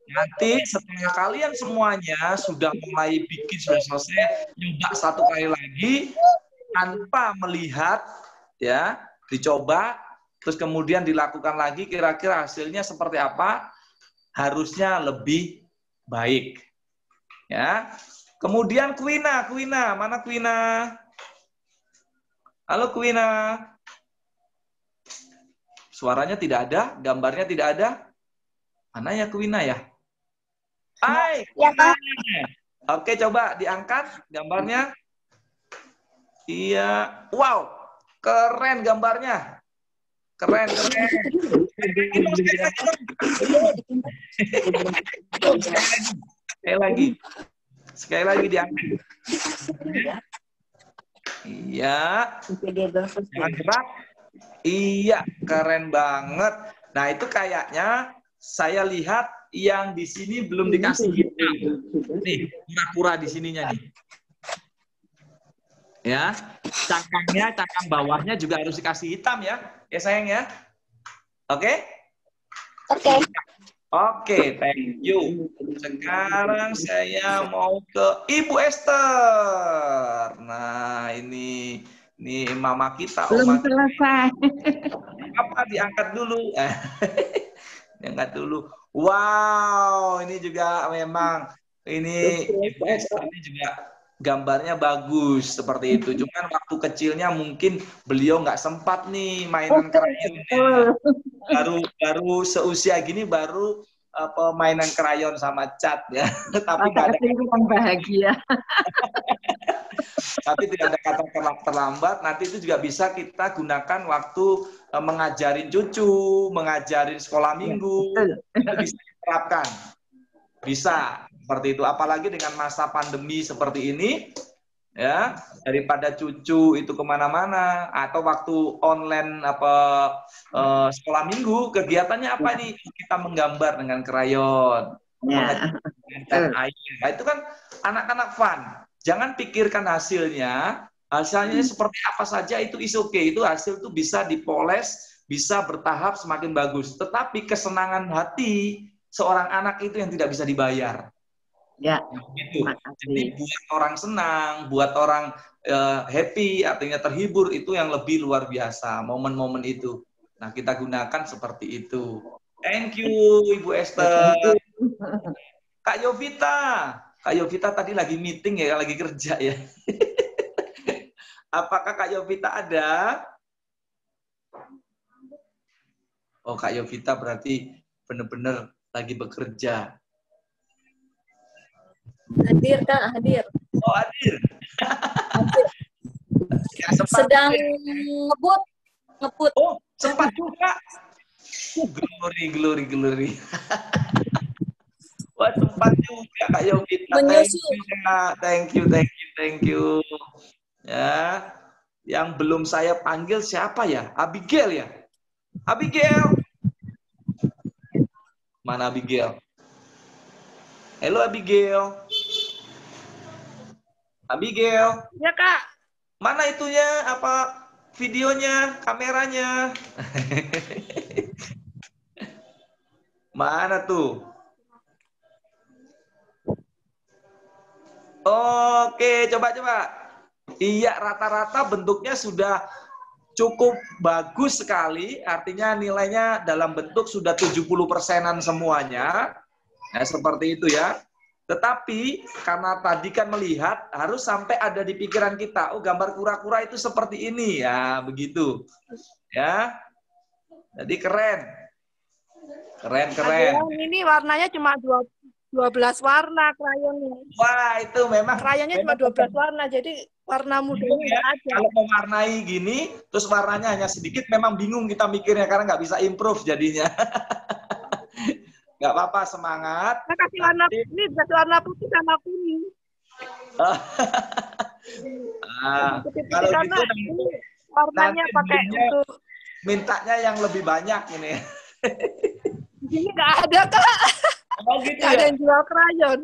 Nanti setelah kalian semuanya sudah mulai bikin sudah selesai, nyoba satu kali lagi tanpa melihat ya, dicoba terus kemudian dilakukan lagi kira-kira hasilnya seperti apa harusnya lebih baik. Ya. Kemudian Kuina, Kuina, mana Kuina? Halo Kuina. Suaranya tidak ada, gambarnya tidak ada. Mana ya Kuina ya? Hai, ya, ya Oke, coba diangkat gambarnya. Iya. Wow, keren gambarnya. Keren, keren. Sekali lagi. Sekali lagi diangkat. Iya. Iya, keren banget. Nah, itu kayaknya saya lihat yang di sini belum dikasih hitam. Nih, pura-pura di sininya nih. Ya, cangkangnya, cangkang bawahnya juga harus dikasih hitam ya. Ya sayang ya. Oke? Oke. Oke, thank you. Sekarang saya mau ke Ibu Esther. Nah, ini ini mama kita. Belum oma. selesai. Apa diangkat dulu? diangkat dulu. Wow, ini juga memang ini Ibu Esther ini juga gambarnya bagus seperti itu. Cuman waktu kecilnya mungkin beliau nggak sempat nih mainan krayon. Baru baru seusia gini baru apa mainan krayon sama cat ya. Tapi nggak ada yang bahagia. Tapi tidak ada kata terlambat. Nanti itu juga bisa kita gunakan waktu eh, mengajarin cucu, mengajarin sekolah iya, minggu. itu bisa diterapkan. Bisa seperti itu. Apalagi dengan masa pandemi seperti ini, ya daripada cucu itu kemana-mana atau waktu online apa uh, sekolah minggu kegiatannya apa ya. nih kita menggambar dengan krayon, ya. air. Nah, itu kan anak-anak fun. Jangan pikirkan hasilnya. Hasilnya hmm. seperti apa saja itu is oke. Okay. Itu hasil itu bisa dipoles, bisa bertahap semakin bagus. Tetapi kesenangan hati seorang anak itu yang tidak bisa dibayar. Ya. itu Jadi buat orang senang, buat orang uh, happy, artinya terhibur itu yang lebih luar biasa momen-momen itu. Nah kita gunakan seperti itu. Thank you Ibu Esther. Kak Yovita, Kak Yovita tadi lagi meeting ya, lagi kerja ya. Apakah Kak Yovita ada? Oh Kak Yovita berarti benar-benar lagi bekerja. Hadir, kak hadir. Oh, hadir. hadir. Sedang ngebut, ngebut. Oh, sempat juga. Oh, glory, glory, glory. Wah, sempat juga Kak Yogi. Nah, thank Thank you, thank you, thank you. Ya, yang belum saya panggil siapa ya? Abigail ya? Abigail. Mana Abigail? Hello Abigail. Abigail. Ya kak. Mana itunya? Apa videonya? Kameranya? Mana tuh? Oke, coba-coba. Iya, rata-rata bentuknya sudah cukup bagus sekali. Artinya nilainya dalam bentuk sudah 70 persenan semuanya. Nah, seperti itu ya. Tetapi karena tadi kan melihat harus sampai ada di pikiran kita, oh gambar kura-kura itu seperti ini ya, begitu. Ya. Jadi keren. Keren keren. ini warnanya cuma 12 warna krayonnya. Wah, itu memang krayonnya cuma 12 warna. Jadi warna mudanya ya. Kalau mewarnai gini, terus warnanya hanya sedikit memang bingung kita mikirnya karena nggak bisa improve jadinya. Gak apa-apa, semangat. Saya kasih warna ini kasih warna putih sama kuning. ah, kalau gitu nanti, warnanya pakai untuk mintanya yang lebih banyak ini. Ini gak ada kak. Oh gitu gak ya. Ada yang jual krayon.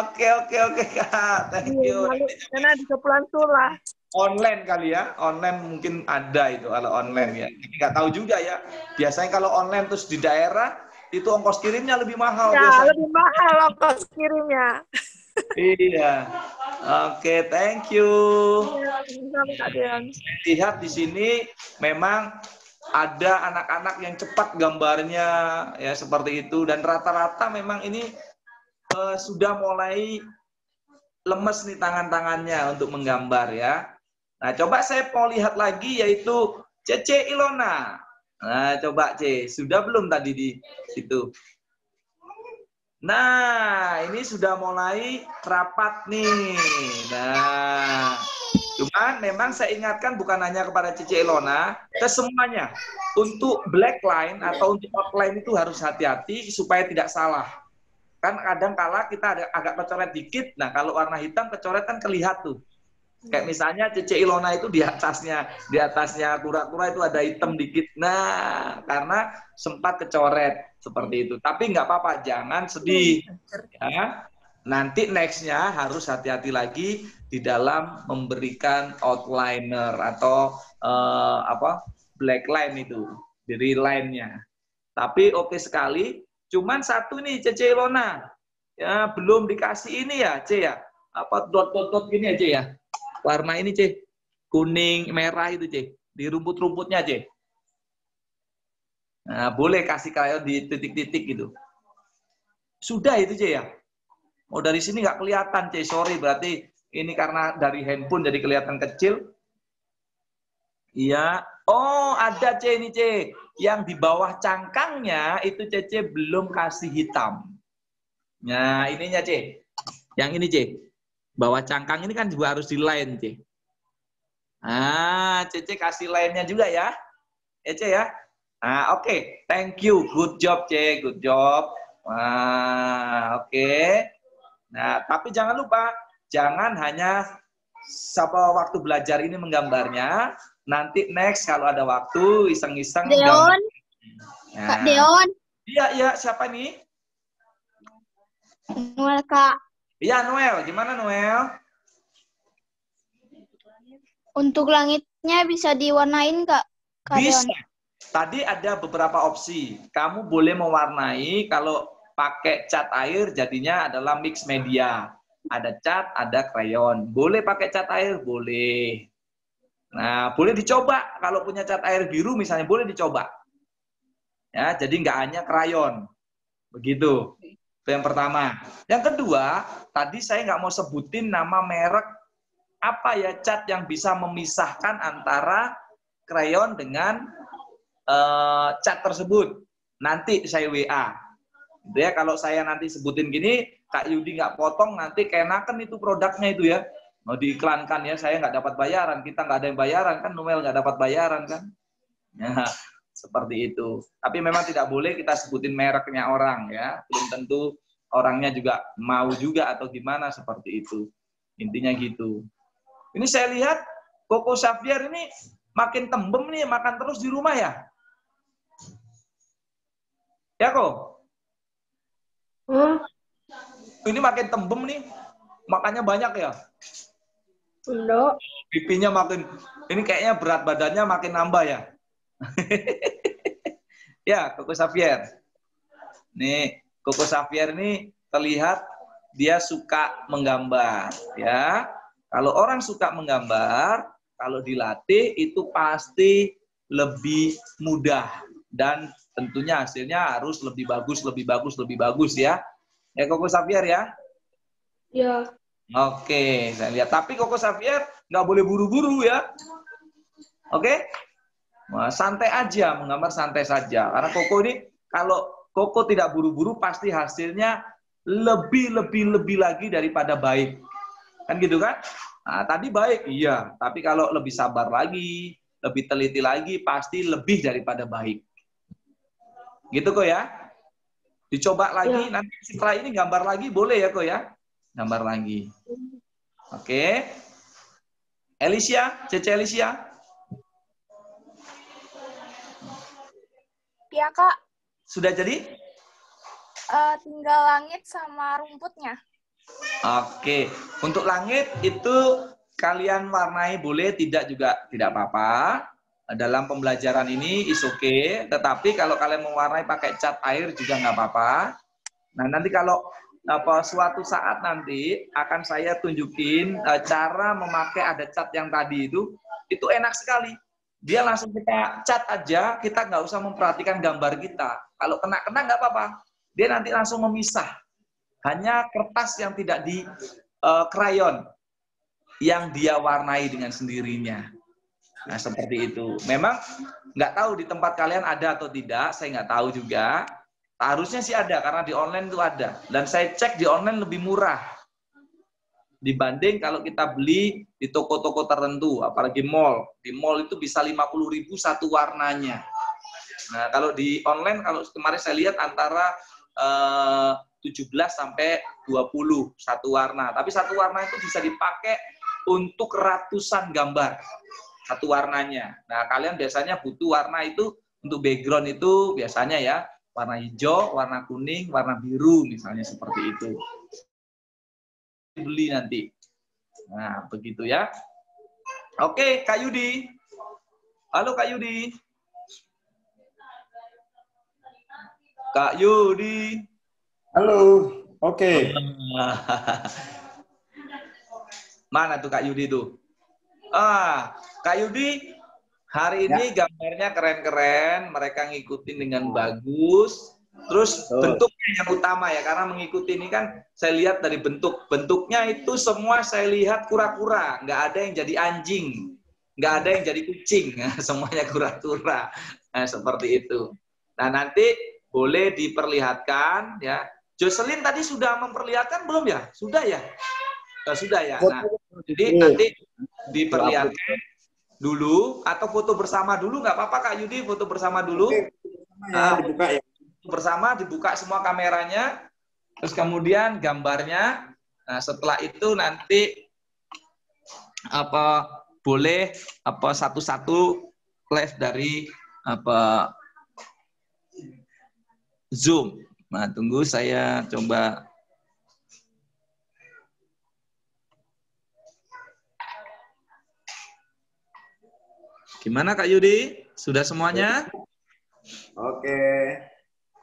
Oke oke oke kak, thank iya, you. Lalu, karena di Kepulauan Sula. Online kali ya, online mungkin ada itu kalau online ya. tapi Nggak tahu juga ya. Biasanya kalau online terus di daerah itu ongkos kirimnya lebih mahal. Ya, biasanya. lebih mahal ongkos kirimnya. iya. Oke, okay, thank you. Iya, lihat di sini memang ada anak-anak yang cepat gambarnya ya seperti itu dan rata-rata memang ini uh, sudah mulai lemes nih tangan-tangannya untuk menggambar ya. Nah, coba saya mau lihat lagi yaitu Cece Ilona. Nah, coba C. Sudah belum tadi di situ? Nah, ini sudah mulai rapat nih. Nah, cuman memang saya ingatkan bukan hanya kepada Cici Elona, ke semuanya. Untuk black line atau untuk outline itu harus hati-hati supaya tidak salah. Kan kadang kala kita ada agak kecoret dikit. Nah, kalau warna hitam kecoret kan kelihatan tuh. Kayak misalnya Cece Ilona itu di atasnya, di atasnya kura-kura itu ada item dikit. Nah, karena sempat kecoret seperti itu. Tapi nggak apa-apa, jangan sedih. Iya, ya. Nanti nextnya harus hati-hati lagi di dalam memberikan outliner atau uh, apa black line itu, jadi line-nya. Tapi oke okay sekali. Cuman satu nih Cece Ilona. Ya, belum dikasih ini ya, C ya. Apa dot-dot-dot gini aja ya warna ini C. Kuning, merah itu C. Di rumput-rumputnya C. Nah, boleh kasih krayon di titik-titik gitu. Sudah itu C ya. Oh dari sini nggak kelihatan C, sorry. Berarti ini karena dari handphone jadi kelihatan kecil. Iya. Oh ada C ini C. Yang di bawah cangkangnya itu CC belum kasih hitam. Nah ininya C. Yang ini C. Bahwa cangkang ini kan juga harus di line, Cik. Ah, Cece kasih lainnya juga ya. Ece ya, ya. Ah, oke. Okay. Thank you. Good job, C. Good job. Ah, oke. Okay. Nah, tapi jangan lupa, jangan hanya siapa waktu belajar ini menggambarnya. Nanti next kalau ada waktu iseng-iseng Deon. Nah. Kak Deon. Iya, iya, siapa nih? Mulai, Kak. Iya, Noel. Gimana, Noel? Untuk langitnya bisa diwarnain, Kak? Kak Bisa. Tadi ada beberapa opsi. Kamu boleh mewarnai kalau pakai cat air jadinya adalah mix media. Ada cat, ada krayon. Boleh pakai cat air? Boleh. Nah, boleh dicoba. Kalau punya cat air biru misalnya, boleh dicoba. Ya, jadi nggak hanya krayon. Begitu. Itu yang pertama. Yang kedua, tadi saya nggak mau sebutin nama merek apa ya cat yang bisa memisahkan antara krayon dengan uh, cat tersebut. Nanti saya WA. Dia gitu ya, kalau saya nanti sebutin gini, Kak Yudi nggak potong, nanti kenakan itu produknya itu ya. Mau diiklankan ya, saya nggak dapat bayaran, kita nggak ada yang bayaran kan, Noel nggak dapat bayaran kan. Ya, seperti itu. Tapi memang tidak boleh kita sebutin mereknya orang ya. Belum tentu orangnya juga mau juga atau gimana seperti itu. Intinya gitu. Ini saya lihat Koko Xavier ini makin tembem nih makan terus di rumah ya. Ya kok? Hmm? Ini makin tembem nih. Makannya banyak ya? Enggak. Pipinya makin, ini kayaknya berat badannya makin nambah ya? ya, Koko Xavier. Nih, Koko Xavier ini terlihat dia suka menggambar, ya. Kalau orang suka menggambar, kalau dilatih itu pasti lebih mudah dan tentunya hasilnya harus lebih bagus, lebih bagus, lebih bagus ya. Ya Koko Xavier ya? Ya. Oke, saya lihat. Tapi Koko Xavier nggak boleh buru-buru ya. Oke? santai aja, menggambar santai saja. Karena koko ini kalau koko tidak buru-buru pasti hasilnya lebih lebih lebih lagi daripada baik. Kan gitu kan? Nah, tadi baik, iya. Tapi kalau lebih sabar lagi, lebih teliti lagi, pasti lebih daripada baik. Gitu kok ya? Dicoba lagi, ya. nanti setelah ini gambar lagi boleh ya kok ya? Gambar lagi. Oke. Okay. Elisia, Cece Elisia. Iya, Kak. Sudah jadi? Uh, tinggal langit sama rumputnya. Oke. Untuk langit itu kalian warnai boleh, tidak juga tidak apa-apa. Dalam pembelajaran ini is oke, okay. tetapi kalau kalian mewarnai pakai cat air juga nggak apa-apa. Nah, nanti kalau apa suatu saat nanti akan saya tunjukin eh, cara memakai ada cat yang tadi itu itu enak sekali dia langsung kita cat aja, kita nggak usah memperhatikan gambar kita. Kalau kena-kena nggak apa-apa. Dia nanti langsung memisah. Hanya kertas yang tidak di uh, eh, krayon yang dia warnai dengan sendirinya. Nah seperti itu. Memang nggak tahu di tempat kalian ada atau tidak, saya nggak tahu juga. Harusnya sih ada karena di online itu ada. Dan saya cek di online lebih murah dibanding kalau kita beli di toko-toko tertentu, apalagi mall. Di mall itu bisa 50 ribu satu warnanya. Nah, kalau di online, kalau kemarin saya lihat antara eh, 17 sampai 20 satu warna. Tapi satu warna itu bisa dipakai untuk ratusan gambar satu warnanya. Nah, kalian biasanya butuh warna itu untuk background itu biasanya ya warna hijau, warna kuning, warna biru misalnya seperti itu beli nanti. Nah, begitu ya. Oke, Kak Yudi. Halo Kak Yudi. Kak Yudi. Halo. Oke. Mana tuh Kak Yudi tuh? Ah, Kak Yudi hari ya. ini ya. gambarnya keren-keren, mereka ngikutin dengan bagus. Terus bentuk yang utama ya karena mengikuti ini kan saya lihat dari bentuk bentuknya itu semua saya lihat kura-kura nggak ada yang jadi anjing nggak ada yang jadi kucing semuanya kura-kura nah, seperti itu nah nanti boleh diperlihatkan ya Jocelyn tadi sudah memperlihatkan belum ya sudah ya nah, sudah ya nah, jadi nanti diperlihatkan dulu atau foto bersama dulu nggak apa-apa kak Yudi foto bersama dulu Oke, ya, ah. dibuka ya bersama dibuka semua kameranya, terus kemudian gambarnya. Nah, setelah itu nanti apa boleh apa satu-satu live dari apa Zoom. Nah, tunggu saya coba Gimana Kak Yudi? Sudah semuanya? Oke.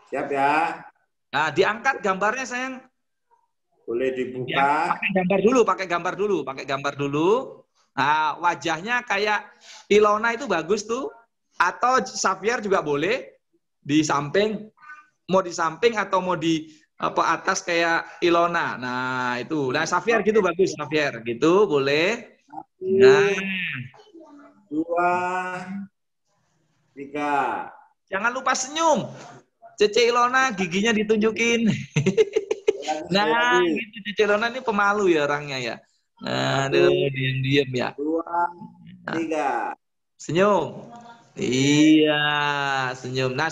Siap ya. Nah, diangkat gambarnya sayang. Boleh dibuka. Ya, pakai gambar dulu, pakai gambar dulu, pakai gambar dulu. Nah, wajahnya kayak Ilona itu bagus tuh. Atau Xavier juga boleh di samping. Mau di samping atau mau di apa atas kayak Ilona. Nah, itu. Nah, Xavier gitu bagus, Xavier gitu boleh. Nah. Dua, tiga. Jangan lupa senyum. Cece Ilona giginya ditunjukin. nah, iya, iya. gitu Cece Ilona ini pemalu ya orangnya ya. Nah, aduh, diam-diam ya. Dua, nah. tiga. Senyum. Iya, senyum. Nah,